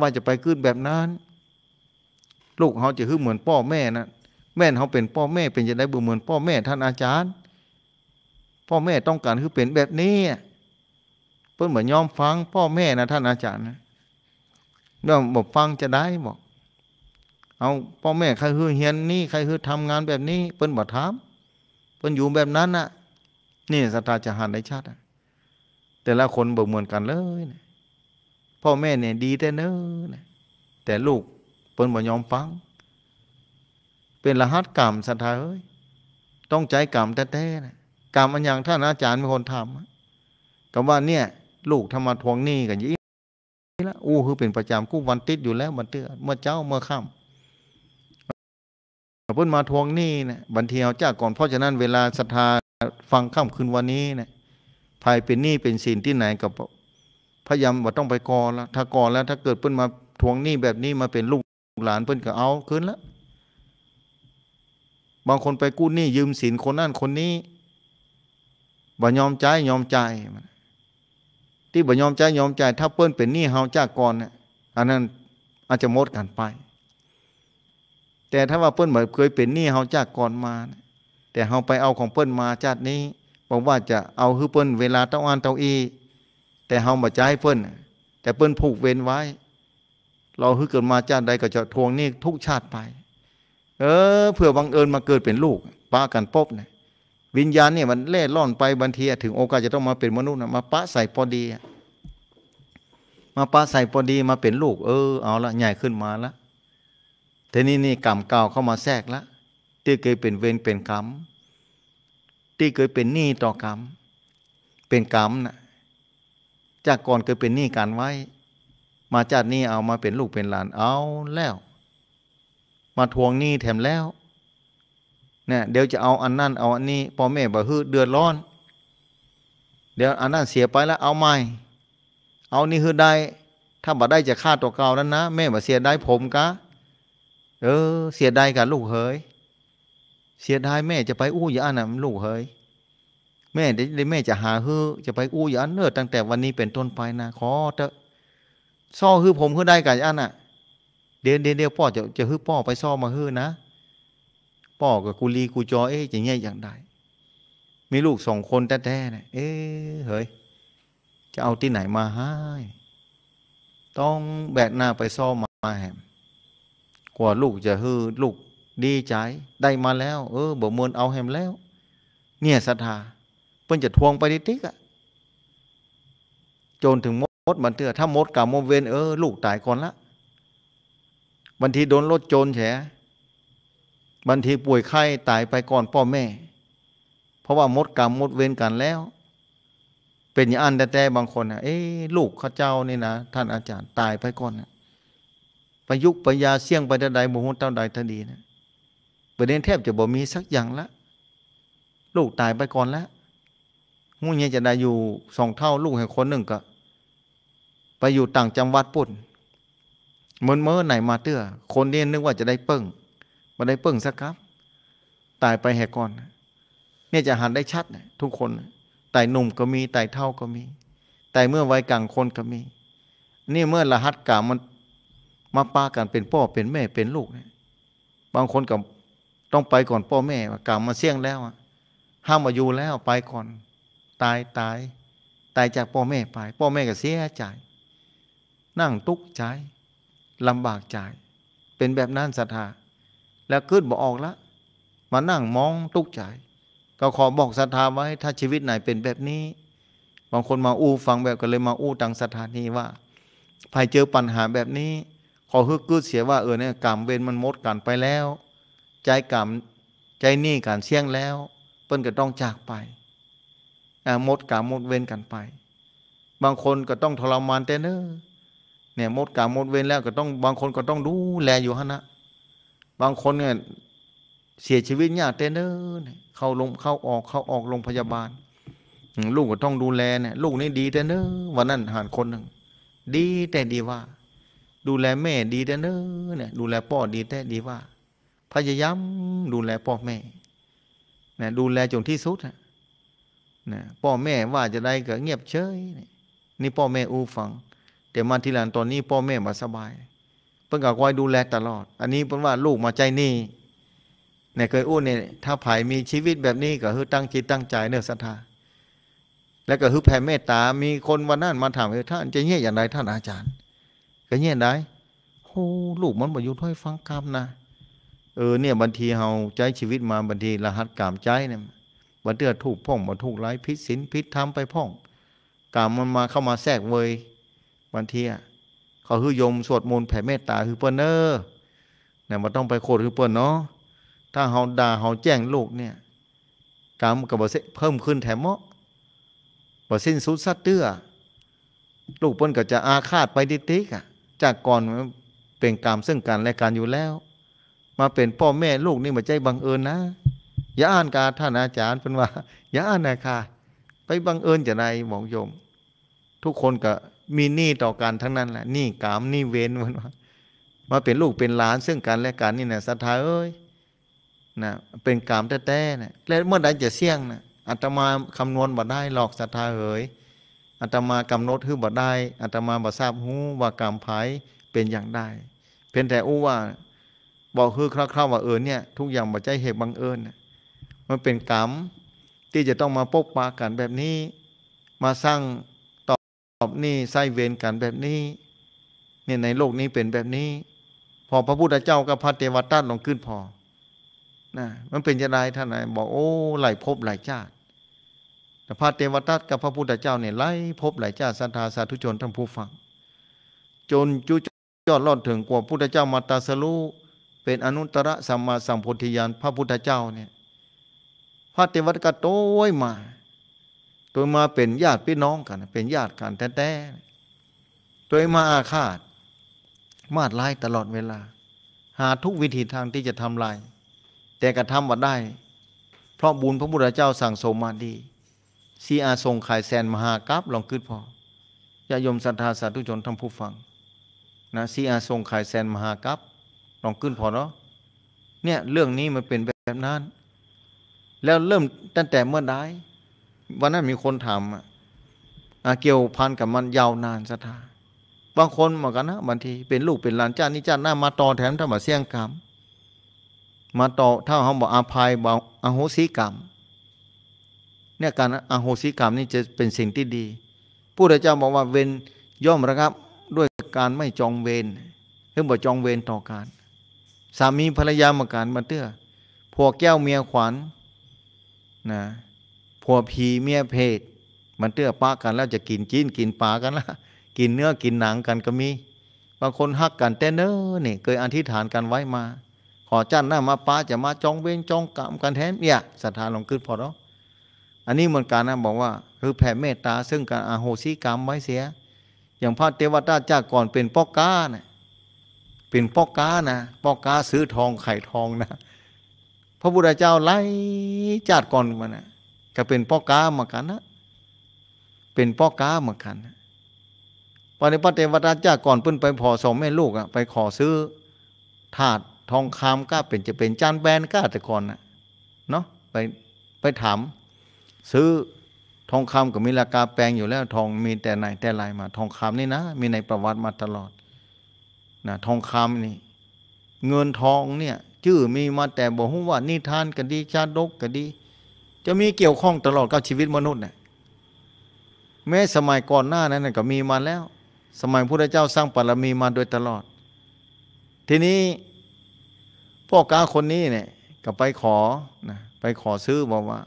ว่าจะไปกึดแบบนั้นลูกเขาจะคือเหมือนพ่อแม่นะแม่เขาเป็นพ่อแม่ เป็นจะได้บ่เหมือนพ่อแม่ ท่านอาจารย์พ่อแม่ต้องการคือเป็นแบบนี้เพื่อนเหมือนยอมฟัง พ่อแม่นะท่านอาจารย์นะเราบอกฟังจะได้บอกเอาพ่อแม่ใครคือเฮียนนี่ใครคือทำงานแบบนี้เพิ่นบอกถามเพิ่นอยู่แบบนั้นน่ะ นี่สตาจะหันในชาติแต่ละคนบกเหมือนกันเลยนะพ่อแม่เนี่ยดีแต่เนอะแต่ลูกเปิ้นบกยอมฟัง เป็นรหัสกรรมสตาเอ้ย ต้องใจกรรมแท้ๆนะกรรมอันอย่างท่านอาจารย์เป็นคนทำกับว่าเนี่ย ลูกทำมาทวงหนี้กันยี่ละอู้คือเป็นประจำกู้วันติดอยู่แล้วบันเตือเมื่อเจ้าเมื่อค่ำเพิ่นมาทวงหนี้นะบันเทียวจ้าก่อนเพราะฉะนั้นเวลาศรัทธาฟังค่ำคืนวันนี้นะภายเป็นหนี้เป็นสินที่ไหนกับพยายามว่าต้องไปกอแล้ว ถ้ากอแล้ว ถ้าเกิดเพิ่นมาทวงหนี้แบบนี้มาเป็นลูกหลานเพิ่นก็เอาคืนละ บางคนไปกู้หนี้ยืมสินคนนั่นคนนี้บ่ยอมใจยอมใจที่บ่ยอมใจยอมใจ ถ้าเืิอนเป็นหนี้เฮาจ้ากก่อนเนี่ยอันนั้นอาจจะมดกันไป แต่ถ้าว่าเืิอนเคยเป็นหนี้เฮาจ้ากก่อนมาแต่เฮาไปเอาของเืิอนมาชาตินี้ บอกว่าจะเอาคือเืิอนเวลาเต้าอันเต้าอีแต่เฮาบ่จ่ายเปิ้นแต่เืิอนผูกเวรไว้ เราคือเกิดมาชาติใดก็จะทวงหนี้ทุกชาติไป เออเผื่อบังเอิญมาเกิดเป็นลูก ป้ากันปบเนี่ยวิญญาณเนี่ยมันเล่ล่อนไปบางทีถึงโอกาสจะต้องมาเป็นมนุษย์มาปะใส่พอดี มาปะใส่พอดีมาเป็นลูกเออ เอาละใหญ่ขึ้นมาละทีนี้นี่กรรมเก่าเข้ามาแทรกละที่เคยเป็นเวรเป็นกรรมที่เคยเป็นหนี้ต่อกรรมเป็นกรรมนะจากก่อนเคยเป็นหนี้การไว้ มาจากนี้เอามาเป็นลูกเป็นหลานเอาแล้ว มาทวงหนี้แถมแล้วเนี่ยเดี๋ยวจะเอาอันนั่นเอาอันนี้พ่อแม่บ่ฮือเดือดร้อน เดี๋ยวอันนั่นเสียไปแล้ว เอาใหม่เอานี่ฮือได้ ถ้าบ่ได้จะฆ่าตัวเก่านั้นนะแม่บ่เสียได้ผมกะเออเสียได้กับลูกเฮยเสียดายแม่จะไปอู้อย่าอันนลูกเฮยแม่ได้แม่จะหาฮือจะไปอู้อย่านันเนอตั้งแต่วันนี้เป็นต้นไปนะขอเถอะซ่อฮือผมฮือได้กับอันน่ะ เดี๋ยวเดี๋ยวพ่อจะจะฮือพ่อ ไปซ่อมาฮือนะพ่อกับกูลีกูจอเอ๊ะอย่างเงี้ยอย่างใดมีลูกสองคนแท้ๆเนี่ยเอ๊ะเฮ้ยจะเอาที่ไหนมาให้ ต้องแบกหน้าไปซ่อมมาแหมกว่าลูกจะฮือลูกดีใจได้มาแล้ว เออบ่มวนเอาแหมแล้วเนี่ยศรัทธาเพิ่นจะทวงไปติกอะจนถึงมดมันเถื่อถ้ามดกับมดเวนเออลูกตายก่อนละบางทีโดนรถโจรแฉบางทีป่วยไข้ตายไปก่อนพ่อแม่ เพราะว่ามดกรรมมดเวรกันแล้ว เป็นอย่างอันแต่บางคนนะเอ๊ลูกข้าเจ้านี่นะท่านอาจารย์ตายไปก่อนนะประยุกต์ปัญญาเสี่ยงไปใดโมุนเต้าใดทันดีนะประเด็นแทบจะบ่มีสักอย่างละ ลูกตายไปก่อนแล้วงูเงี้ยจะได้อยู่สองเท่าลูกแห่งคนหนึ่งก็ ไปอยู่ต่างจังหวัดปุ่นเมือนเมื่อไหนมาเตื้อคนนี้นึกว่าจะได้เปิ้งมาได้เปิ่งสักครับ ตายไปแหกก่อนเนี่ยจะหันได้ชัดทุกคนไต่หนุ่มก็มีไต่เท่าก็มีไต่เมื่อวัยกลางคนก็มี นี่เมื่อรหัสกามันมาปากันเป็นพ่อเป็นแม่เป็นลูกเนี่ย บางคนกับต้องไปก่อนพ่อแม่กรรามาเสี่ยงแล้วห้ามมาอยู่แล้วไปก่อน ตายตาย ตายจากพ่อแม่ไป พ่อแม่ก็เสียใจนั่งตุกใจลำบากใจเป็นแบบนั้นศรัทธาแล้วึ้ดบอกออกละ มานั่งมองตุกใจก็ขอบอกศรัทธาไว้ถ้าชีวิตไหนเป็นแบบนี้ บางคนมาอู้ฟังแบบก็เลยมาอู้ตังสถานีว่าภายเจอปัญหาแบบนี้ ขอฮึกกึดเสียว่าเออเนี่ยกรรมเวรมันมดกันไปแล้ว ใจกรรมใจหนี้กันเสี่ยงแล้ว เปิ้นก็ต้องจากไปหมดกรรมหมดเวรกันไป บางคนก็ต้องทรมานแต่เนอเนี่ยหมดกรรมหมดเวรแล้วก็ต้องบางคนก็ต้องดูแลอยู่ฮะนะบางคนเนี่ยเสียชีวิตยากเต้นเน้อเข้าลงเข้าออกเข้าออกโรงพยาบาล ลูกก็ต้องดูแลเนี่ยลูกนี่ดีแต่เน้อวันนั้นหานคนหนึ่งดีแต่ดีว่า ดูแลแม่ดีแต่เน้อเนี่ยดูแลพ่อดีแต่ดีว่าพยายามดูแลพ่อแม่นะดูแลจนที่สุดนะพ่อแม่ว่าจะได้ก็เงียบเฉยนี่พ่อแม่อู้ฟัง แต่มาทีหลังตอนนี้พ่อแม่มาสบายเพิ่นก็คอยดูแลตลอด อันนี้เพิ่นว่าลูกมาใจนี่เนี่ยเคยอู้เนี่ยถ้าไผ่มีชีวิตแบบนี้ ก็คือตั้งจิตตั้งใจเนื้อศรัทธา แล้วก็คือแผ่เมตตามีคนวันนั้นมาถามว่าท่านจะเงี้ยอย่างไรท่านอาจารย์ ก็เงี้ยได้โอ้ลูกมันบรอยู่ถ้อยฟังกรรมนะ เออเนี่ยบางทีเฮาใจชีวิตมาบางทีรหัสกรรมใจเนี่ยบันเตือถูกพ่องมาถูกไล่พิษสินพิษธรรมไปพ่องกรรมมันมาเข้ามาแทรกเวยบางทีอะเขาคือยมสวดมนต์แผ่เมตตาคือเปิ้นเนอร์เนี่ยมาต้องไปโคตรคือเปิ้นเนาะถ้าเฮาด่าเฮาแจ้งลูกเนี่ยกรรมกับบเพิ่มขึ้นแถมเมาะบ่สิ้นสุดสัตเตื้อลูกเปิ้นก็จะอาฆาตไปดิติกะจากก่อนเป็นกรรมซึ่งกันและกันอยู่แล้ว มาเป็นพ่อแม่ลูกนี่มาใจบังเอิญนะอย่าอ่านกาท่านอาจารย์เป็นว่าอย่าอ่านนะค่ะไปบังเอิญจะไหนหมองโยม ทุกคนก็มีหนี้ต่อกัน ทั้งนั้นแหละหนี้กามหนี้เวนมันว่ามาเป็นลูกเป็นหลาน ซึ่งกันและกันนี่นะศรัทธาเอ้ยนะเป็นกามแท้ๆนะและเมื่อใดจะเสี่ยงนะอัตมาคำนวณบ่ได้หลอกศรัทธาเอ้ยอัตมากำหนดคือบ่ได้อัตมาบ่ทราบหูว่ากามไผเป็นอย่างใดเพียงแต่อู้ว่าบอกคือคร่าวๆว่าเออเนี่ย ทุกอย่างบ่ใจเหตุบังเอิญนมันเป็นกรรมที่จะต้องมาปกปากันแบบนี้มาสร้างอบนี่ไส้เวรกันแบบนี้เนี่ยในโลกนี้เป็นแบบนี้ พอพระพุทธเจ้ากับพระเทวทัตลงขึ้นพอนะมันเป็นจะได้ท่านไหนบอกโอ้ไหลพบไหลชาติแต่พระเทวทัตกับพระพุทธเจ้าเนี่ยไหลพบไหลชาติสัทธาสาธุชนท่านผู้ฟัง จนจุจอดรอดถึงกว่าพุทธเจ้ามาตาสลุเป็นอนุตตรสัมมาสัมโพธิญาณพระพุทธเจ้าเนี่ย พระเทวทัตก็โต้ยมาตัวมาเป็นญาติพี่น้องกัน เป็นญาติกันแท้ๆตัวมาอาฆาตมาดไลายตลอดเวลา หาทุกวิธีทางที่จะทำลาย แต่กระทำ่าได้ เพราะบุญพระพุทธเจ้าสั่งสมมาดีซีอาทรงขายแสน มหากราบลองขึ้นพอญาโยมศรัทธาสาธุชนทำผู้ฟัง นะซีอาทรงขายแสนมหากราบลองขึ้นพอเนาะ เนี่ยเรื่องนี้มันเป็นแบบนั้น แล้วเริ่มตั้งแต่เมื่อใดวันนั้นมีคนถามเกี่ยวพันกับมันยาวนานสถาบางคนเหมือนกันนะบางทีเป็นลูกเป็นหลานจ้านี่จ้าหน้ามาต่อแถมถ้ามาเสี่ยงกรรม มาต่อถ้าเขาบอกอาภัยบอกอโหสิกรรม เนี่ยการอโหสิกรรมนี่จะเป็นสิ่งที่ดีผู้ใดเจ้าบอกว่าเวนย่อมระครับ ด้วยการไม่จองเวนเรื่องบอกจองเวนต่อการ สามีภรรยาเหมือนกันมาเตื้อผัวแก้วเมียขวัญนนะผัวพีเมียเพศมันเตื้อปากันแล้วจะกินจีนกินปลากันละกินเนื้อกินหนังกันก็มีบางคนฮักกันแต่เน้อนี่เคยอธิษฐานกันไว้มา ขอจันหน้ามาป้าจะมาจองเวงจองกรรมกันแทนเนี่ยศรัทธาลงขึ้นพอเนาะอันนี้เหมือนกันนะบอกว่าคือแผ่เมตตาซึ่งการอาโหสิกรรมไว้เสีย อย่างพระเทวตาจ้าก่อนเป็นปอกก้านะเป็นปอกก้านะปอกก้าซื้อทองไข่ทองนะพระพุทธเจ้าไล่จัดก่อนมานะก็เป็นพ่อกามกันนะเป็นพ่อกามกันปฏิปัติวัตรเจ้าก่อนเพิ่นไปพอสองแม่ลูกอะไปขอซื้อถาดทองคำก้าเป็นจะเป็นจานแบนก้าแต่ก่อนนะเนาะไปไปถามซื้อทองคำกับมีราคาแปลงอยู่แล้ว ทองมีแต่ไหนแต่ไรมาทองคำนี่นะ มีในประวัติมาตลอดนะทองคำนี่ เงินทองเนี่ยชื่อมีมาแต่บอกว่านิทานก็ดี ชาดกก็ดีจะมีเกี่ยวข้องตลอดกับชีวิตมนุษย์เนี่ยแม้สมัยก่อนหน้านั้นก็มีมาแล้ว สมัยพระเจ้าสร้างปารมีมาโดยตลอด ทีนี้พ่อกาคนนี้เนี่ย ก็ไปขอนะ ไปขอซื้อบอกว่า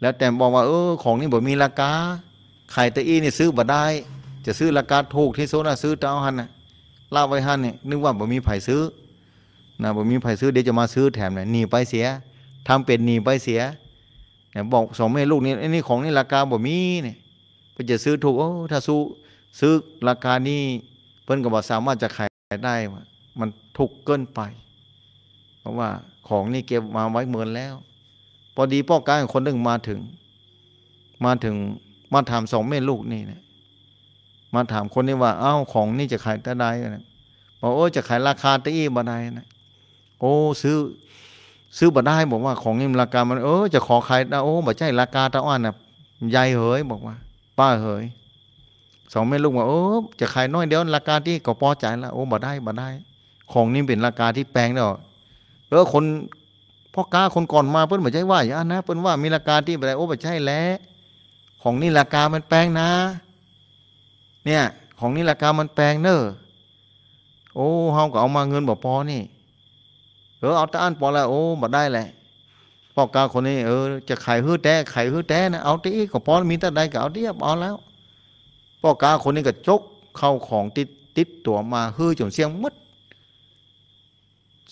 แล้วแต่บอกว่า เออของนี่บกมีราคาไข่ตะอี้นี่ซื้อบ่ได้ จะซื้อราคาถูกที่โซนะซื้อเต้าหันนะล่าไว้หันเนี่ยนึกว่าบอมีไผ่ซื้อ นะบอมีไผ่ซื้อเดี๋ยวจะมาซื้อแถมเนี่ยหนีไปเสีย ทำเป็นหนีไปเสียเนี่ยบอกสองแม่ลูกนี่ไอ้นี่ของนี่ราคาบ่มีเนี่ยไปจะซื้อถูก โอ้ถ้าซื้อซื้อราคานี้เพิ่นก็บกสามารถจะขายได้ มันถูกเกินไป เพราะว่าของนี่เก็บมาไว้เมินแล้ว พอดีพ่อการคนหนึ่งมาถึง มาถึงมาถามสองแม่ลูกนี่เนี่ยมาถามคนนี้ว่า เอ้าของนี่จะขายได้ไหมบอกโอ้จะขายราคาตี้บะไดนะโอ้ ซื้อซื้อบาได้บอกว่าของนี่ราคามันเออจะขอใครนะโอ้บาใช่ราคาตาอ้อนนะยายเหย บอกว่า ป้าเหยสองแม่ลูกว่าเออจะขายน้อยเดี๋ยวราคาที่ก็พอใจละโอ้บาได้บาได้ ของนี่เป็นราคาที่แพงเนาะเออคนพ่อค้าคนก่อนมาเพิ่นบกใช่ว่าอย่างนะเพิ่นว่า มีราคาที่บะได้โอ้บาใช่แล้วของนี่ราคามันแพงนะ เนี่ย ของนี่ราคามันแพงเนอะโอ้เฮาก็เอามาเงินบ่พอนี่เออเอาตะอันปอละโอ้บาได้แหละปอกกาคนนี้ เออจะไข่ฮื้อแต้ไข่ฮื้อแต้นะเอาตีก็ปอนมีแต่ได้ก็เอาเดียบเอาแล้วปอกกาคนนี้ก็จก เข้าของติดติดตัวมาฮื้อจนเสียงมด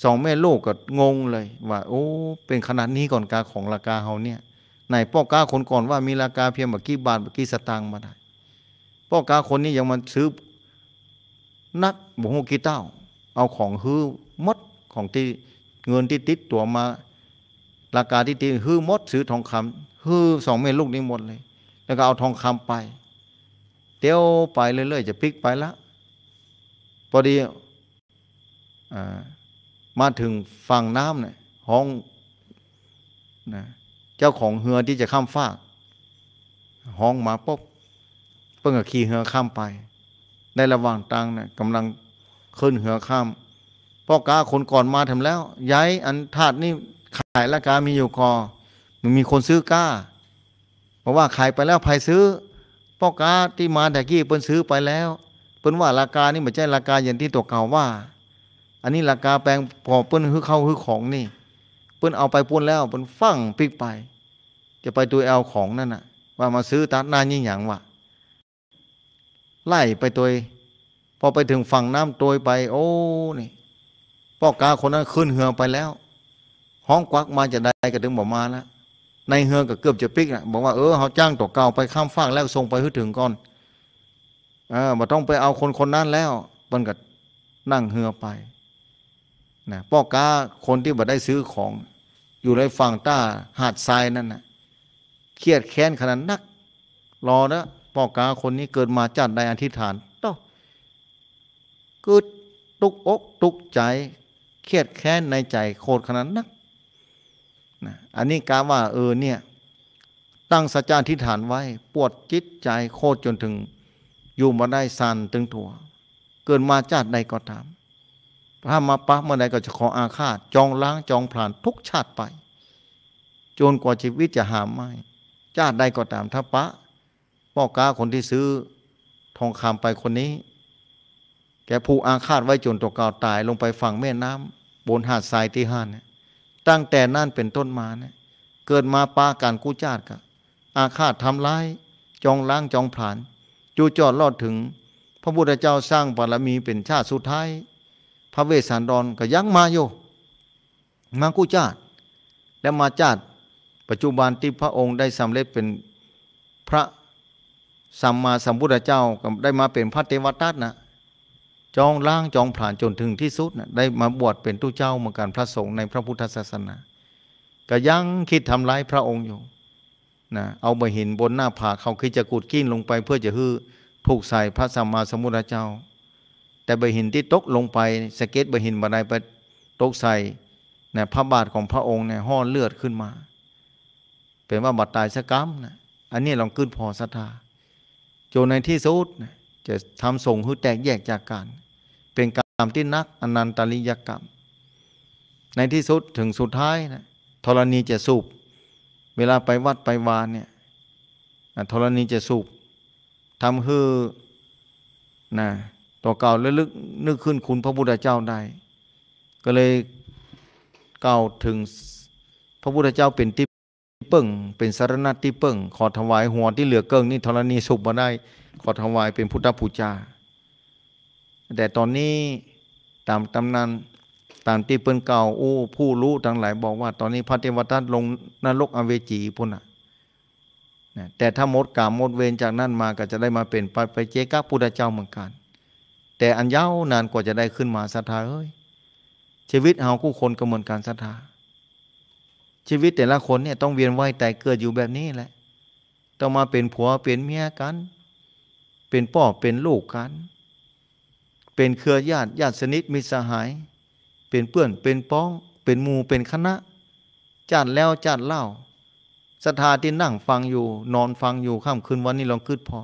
สองแม่ลูกก็งงเลย ว่า โอ้เป็นขนาดนี้ก่อนกาของราคาเฮาเนี่ยไหนพ่อกาคนก่อนว่ามีราคาเพียงบักกี้บาทบักกี้สตางค์มาได้พ่อกาคนนี้ยังมาซื้อนักบุหงกีเต้า เอาของฮื้อมดของที่เงินที่ติดตัวมาราคาที่ติดฮื้อมดซื้อทองคำฮื้อสองเม็ดลูกนี้หมดเลย แล้วก็เอาทองคำไป เตี้ยวไปเรื่อยๆจะพลิกไปละพอดีมาถึงฝั่งน้ำเนี่ย ห้องนะเจ้าของเรือที่จะข้ามฟาก ห้องมาปุ๊บเพิ่งขี่เรือข้ามไปในระหว่างทางเนี่ยกำลังขึ้นเรือข้ามพ่อกาคนก่อนมาทำแล้วย้ายอันธาตุนี่ขายราคามีอยู่คอมันมีคนซื้อก้า เพราะว่าขายไปแล้วใครซื้อพ่อกาที่มาแต่กี้เปิ้นซื้อไปแล้วเปิ้นว่าราคานี่ไม่ใช่ราคาอย่างที่ตัวเก่าว่า อันนี้ราคาแปลงพอเปิ้นฮือเข้าฮือของนี่เปิ้นเอาไปปุ้นแล้วเปิ้นฟั่งปิกไป จะไปตัวเอาของนั่นน่ะ ว่ามาซื้อตัดหน้ายิ่งหยางว่ะไล่ไปตัวพอไปถึงฝั่งน้ำตัวไป โอ้นี่พ่อกาคนนั้นขึ้นเฮือไปแล้ว ห้องควักมาจะได้ก็ถึงบอกมาแล้วในเฮือก็เกือบจะปิกนะบอกว่าเออเขาจ้างตัวเก่าไปข้ามฟากแล้วส่งไปให้ถึงก่อนเออมาต้องไปเอาคนคนนั้นแล้วมันก็นั่งเฮือไปนะพ่อกาคนที่บ่ได้ซื้อของ อยู่ในฝั่งใต้หาดทรายนั่นนะะเครียดแค้นขนาดนัก รอนะพ่อกาคนนี้เกิดมาจัดในอธิษฐานต้องกึดตุกอกตุกใจเครียดแค้นในใจโคตรขนาดนักนะ อันนี้กาว่าเออเนี่ย ตั้งสัจจาีิฐานไว้ ปวดจิตใจโคตรจนถึงอยู่มาได้สันถึงถัว เกินมาชาติใดก็ตามถ้ามาปะเมื่อใดก็จะขออาฆาต จองล้างจองผ่านทุกชาติไป จนกว่าชีวิตจะหามไม่ชาติใดก็ตามถ้าปะพ่อก้าคนที่ซื้อทองคำไปคนนี้ แกผูกอาฆาตไว้จนตัวเก่าตายลงไปฝั่งแม่น้ำบนหาดทรายที่ห้าเนี่ยตั้งแต่นั่นเป็นต้นมาเนี่ยเกิดมาปาการกู้ชาติกะอาฆาตทำร้ายจองล้างจองผลาน จูจอดลอดถึงพระพุทธเจ้าสร้างบารมีเป็นชาติสุดท้าย พระเวสสันดรก็ยังมาโยมากู้ชาติ และมาจาดปัจจุบันที่พระองค์ได้สำเร็จเป็นพระสัมมาสัมพุทธเจ้าก็ได้มาเป็นพระเทวทัตนะจองล่างจองผ่านจนถึงที่สุดนะได้มาบวชเป็นตู้เจ้าเมือนการพระสงฆ์ในพระพุทธศาสนา ก็ยังคิดทำร้ายพระองค์อยู่นะเอาใบหินบนหน้าผากเขาคิดจะกูดกิ้นลงไป เพื่อจะฮื้อถูกใส่พระสัมมาสัมพุทธเจ้า แต่ใบหินที่ตกลงไป สเก็ตใบหินบันไดไปตกใส่นะพระบาทของพระองค์เนี่ยห่อเลือดขึ้นมา เป็นว่าบัดตายสกรรมนะอันนี้ลองขึ้นพอศรัทธาจนในที่สุดนะจะทำส่งใือแตกแยกจากกันเป็นกรรมที่นักอนันตริยกรรม ในที่สุดถึงสุดท้ายนะธรณีจะสูบเวลาไปวัดไปวานเนี่ยธรณีจะสูบทำใือนะต่อเก่าและลึกนึกขึ้นคุณพระพุทธเจ้าได้ ก็เลยเก่าถึงพระพุทธเจ้าเป็นที่เปิ่งเป็นสารณะที่เปิ่งขอถวายหัวที่เหลือเกิ้งนี่ธรณีสุบมาได้ขอถวายเป็นพุทธบูชาแต่ตอนนี้ตามตำนานตามที่เปิ้นเก่าอู้ผู้รู้ทั้งหลายบอกว่า ตอนนี้พระเทวทัตลงนรกอเวจีพุ่นอ่ะ แต่ถ้าหมดกามมดเวรจากนั้นมาก็จะได้มาเป็นไปเจกะพุทธเจ้าเหมือนกัน แต่อันยาวนานกว่าจะได้ขึ้นมาสัทธาเอ้ย ชีวิตเฮาคู่คนก็เหมือนการสัทธา ชีวิตแต่ละคนเนี่ยต้องเวียนว่ายตายเกิดอยู่แบบนี้แหละ ต้องมาเป็นผัวเป็นเมียกันเป็นพ่อเป็นลูกกัน เป็นเครือญาติญาติสนิทมิสหาย เป็นเพื่อนเป็นป้อง เป็นมูเป็นคณะจัดแล้วจัดเล่า ศรัทธาที่นั่งฟังอยู่นอนฟังอยู่ข้ามคืนวันนี้ลองคืดพอ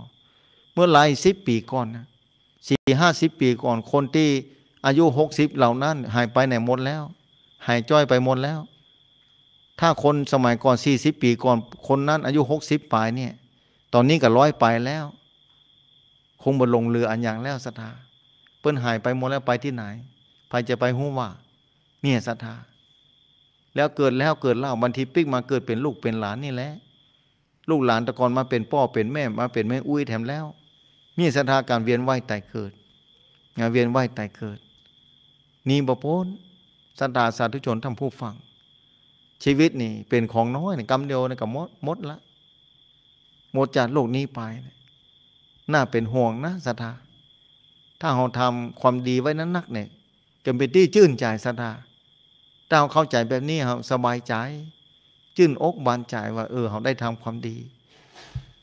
เมื่อหลายสิบปีก่อนนะสี่ห้าสิบปีก่อนคนที่ อายุหกสิบเหล่านั้น หายไปไหนหมดแล้ว หายจ้อยไปหมดแล้ว ถ้าคนสมัยก่อนสี่สิบปีก่อนคนนั้น อายุหกสิบปลายเนี่ย ตอนนี้ก็ร้อยไปแล้วคงบ่ลงเรืออันอย่างแล้วศรัทธาเปิ้นหายไปหมดแล้วไปที่ไหนไปจะไปหู้ว่าเนี่ยศรัทธาแล้วเกิดแล้วเกิดเล่าบันทีปิ๊กมาเกิดเป็นลูกเป็นหลานนี่แหละลูกหลานตะกอนมาเป็นพ่อเป็นแม่มาเป็นแม่อุ้ยแถมแล้วมีศรัทธาการเวียนไหวตายเกิดงานเวียนไหวตายเกิด นี่บ่พ้นศรัทธาสาธุชนทำผู้ฟัง ชีวิตนี่ เป็นของน้อยนะกรรมเดียวนกับมดมดละหมดจากโลกนี้ไปนน่าเป็นห่วงนะศรัทธา ถ้าเราทำความดีไว้นั้นนักเนี่ยจะเป็นที่ชื่นใจศรัทธาถ้าเราเข้าใจแบบนี้เราสบายใจชื่นอกบานใจว่าเออเราได้ทำความดี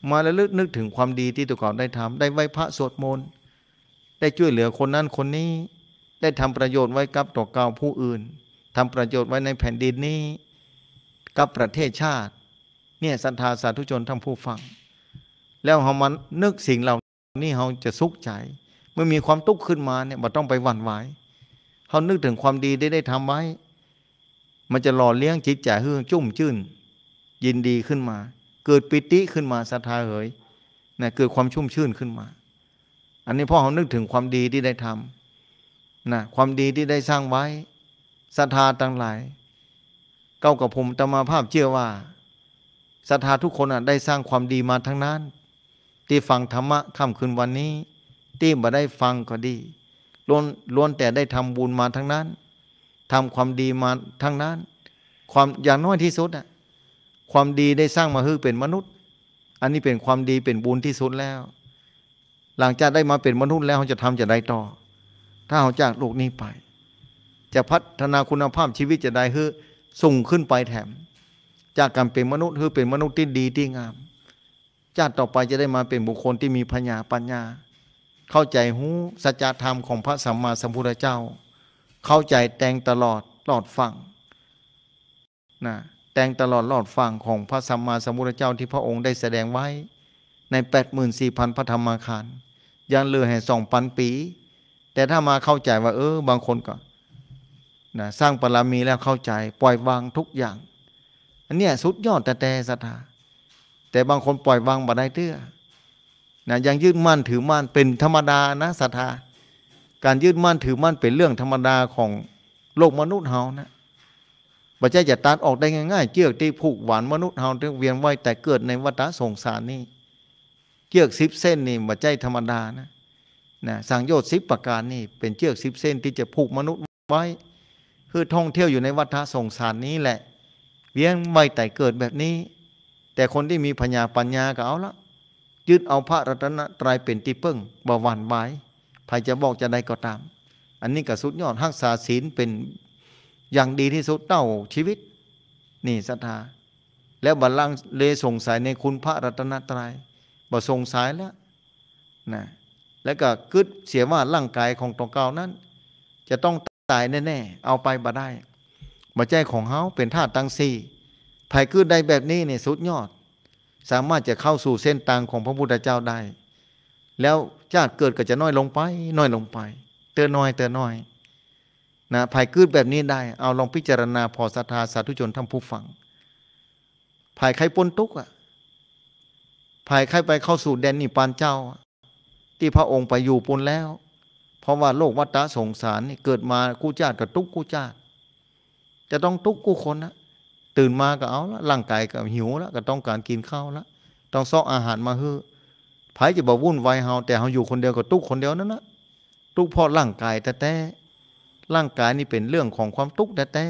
มาแล้วลึกนึกถึงความดีที่ตัวก่อนได้ทำได้ไหวพระสวดมนต์ ได้ช่วยเหลือคนนั้นคนนี้ ได้ทำประโยชน์ไว้กับตัวเก่าผู้อื่นทำประโยชน์ไว้ในแผ่นดินนี้ กับประเทศชาติ เนี่ยศรัทธาสาธุชนทั้งผู้ฟังแล้วเขามา นึก สิ่งเหล่านี้เขาจะสุขใจ เมื่อ มีความทุกข์ขึ้นมาเนี่ยมันต้องไปหวั่นไหวเขานึก ถึงความดีได้ได้ทำไว้ มันจะหล่อเลี้ยงจิตใจให้จุ่มชื่น ยินดีขึ้นมา เกิดปิติขึ้นมาศรัทธาเหยนะเกิดความชุ่มชื่นขึ้นมา อันนี้พ่อเขานึกถึงความดีที่ได้ทำนะความดีที่ได้สร้างไว้ศรัทธาต่างหลาย เก้ากับผมตมาภาพเชื่อว่าศรัทธาทุกคนอ่ะได้สร้างความดีมาทั้งนั้นที่ฟังธรรมะค่ำคืนวันนี้ที่มาได้ฟังก็ดีล้วนล้วนแต่ได้ทำบุญมาทั้งนั้นทำความดีมาทั้งนั้น ความอย่างน้อยที่สุดอะความดีได้สร้างมาฮือเป็นมนุษย์ อันนี้เป็นความดีเป็นบุญที่สุดแล้ว หลังจากได้มาเป็นมนุษย์แล้วเราจะทำจะได้ต่อ ถ้าเราจากโลกนี้ไป จะพัฒนาคุณภาพชีวิตจะได้ฮือส่งขึ้นไปแถม จากการเป็นมนุษย์ฮ้อเป็นมนุษย์ที่ดีที่งามชาติต่อไปจะได้มาเป็นบุคคลที่มีพญาปัญญา เข้าใจหูสัจธรรมของพระสัมมาสัมพุทธเจ้า เข้าใจแตงตลอดหลอดฟังนะแตงตลอดหลอดฟังของพระสัมมาสัมพุทธเจ้าที่พระองค์ได้แสดงไว้ใน 84,000พระธรรมคารยังเลือแห่สองพันปี แต่ถ้ามาเข้าใจว่าเออบางคนก็นะสร้างปรามีแล้วเข้าใจปล่อยวางทุกอย่างอันนี้สุดยอดแต่แต่ศรัทธาแต่บางคนปล่อยวางบ่ได้เตื้อนะยังยืดมั่นถือมั่นเป็นธรรมดานะศรัทธา การยืดมั่นถือมั่นเป็นเรื่องธรรมดาของโลกมนุษย์เฮานะ บัจจัยจะตัดออกได้ง่ายๆ เจือกที่ผูกหวานมนุษย์เฮาที่เวียนว่ายแต่เกิดในวัฏสงสารนี่เจือกสิบเส้นนี่บัจจัยธรรมดานะนะสังโยชน์สิบประการนี่เป็นเจือกสิบเส้น ที่จะผูกมนุษย์ไว้คือท่องเที่ยวอยู่ในวัฏสงสารนี้แหละ เวียนม่แต่เกิดแบบนี้แต่คนที่มีพญาปัญญาก็เอาละยึดเอาพระรัตนตรัยเป็นที่พึ่งบวานบายภัยจะบอกจะใดก็ตาม อันนี้ก็สุดยอดหักษาศีลเป็นอย่างดีที่สุดเต้าชีวิต นี่ศรัทธาแล้วบัลลังเล สงสัยในคุณพระรัตนตรยัยบ่สงสัยแล้วนะแล้วก็กึดเสียว่าร่างกายของตองเก่านั้น จะต้องตายแน่ๆเอาไปบ่ได้บ่ใจของเฮาเป็นธาตุตั้งสี่ภัยคือได้แบบนี้เนี่ยสุดยอด สามารถจะเข้าสู่เส้นทางของพระพุทธเจ้าได้ แล้วชาติเกิดก็จะน้อยลงไปน้อยลงไป เตือนน้อย เตือนน้อยนะภัยคือแบบนี้ได้ เอาลองพิจารณาพอศรัทธาสาธุชนทำผู้ฟัง ภายใครปนทุกอ่ะภายใครไปเข้าสู่แดนนิพานเจ้า ที่พระองค์ไปอยู่ปนแล้ว เพราะว่าโลกวัฏสงสารนี่เกิดมากู้ชาติกับทุกกู้ชาติ จะต้องทุกกู้คนนะตื่นมาก็เอาละ ร่างกายก็หิวแล้วก็ต้องการกินข้าวละ ต้องซอกอาหารมาเฮ้อไผจะบอกวุ่นวายเฮาแต่เฮาอยู่คนเดียวกับตุกคนเดียวนั่นนะตุกเพราะร่างกายแต่แต่ร่างกายนี่เป็นเรื่องของความตุกแต่แต่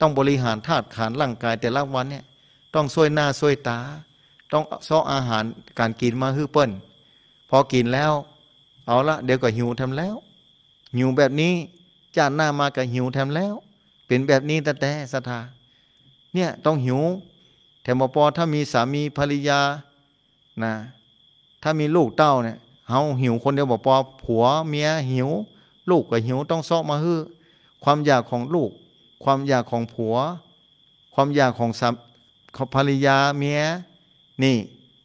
ต้องบริหารธาตุขันร่างกายแต่ละวันเนี่ย ต้องช่วยหน้าช่วยตา ต้องซ้ออาหารการกินมาฮื้อเปิ้นพอกินแล้ว เอาละเดี๋ยวก็หิวทำแล้วหิวแบบนี้จานหน้ามาก็หิวทำแล้ว เป็นแบบนี้แต่แต่สถาเนี่ยต้องหิว แถมปอถ้ามีสามีภรรยานะ ถ้ามีลูกเต้าเนี่ยเฮาหิวคนเดียวบอกปอผัวเมียหิว ลูกก็หิวต้องซอกมาฮื้อ ความอยากของลูกความอยากของผัว ความอยากของสามภรรยาเมียนี่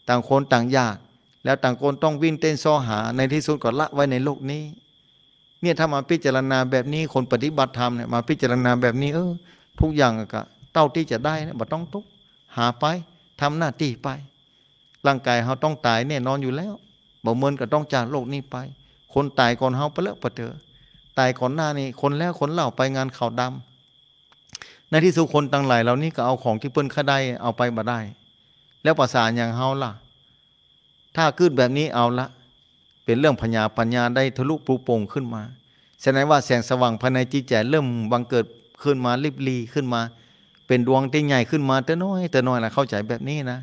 ต่างคนต่างอยาก แล้วต่างคนต้องวิ่งเต้นซ้อหา ในที่สุดก็ละไว้ในโลกนี้ เนี่ยถ้ามาพิจารณาแบบนี้คนปฏิบัติธรรมเนี่ยมาพิจารณาแบบนี้เออทุกอย่างก็เต้าที่จะได้นะบ่ต้องทุกหาไป ทำหน้าที่ไปร่างกายเขาต้องตายแน่นอนอยู่แล้วบ่เมินก็ต้องจากโลกนี้ไป คนตายก่อนเขาไปเลิกปะเถอะตายก่อนหน้านี้ คนแล้วคนเล่าไปงานข่าวดาในที่สุดคนต่างหลายเหล่านี้ก็เอาของที่เปิ้นข้าได้เอาไปบ่ได้ แล้วประสานอย่างเฮาล่ะ ถ้าขึ้นแบบนี้เอาละเป็นเรื่องพญาปัญญาได้ทะลุปูโป่งขึ้นมาแสดงว่าแสงสว่างภายในจิตใจเริ่มบังเกิดขึ้นมาลิบลีขึ้นมาเป็นดวงที่ใหญ่ขึ้นมาแต่น้อยแต่น้อยนะเข้าใจแบบนี้นะ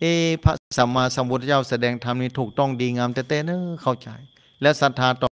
เอ พระสัมมาสัมพุทธเจ้าแสดงธรรมนี้ถูกต้องดีงามแต่เต้เนอเข้าใจ และศรัทธาต่อ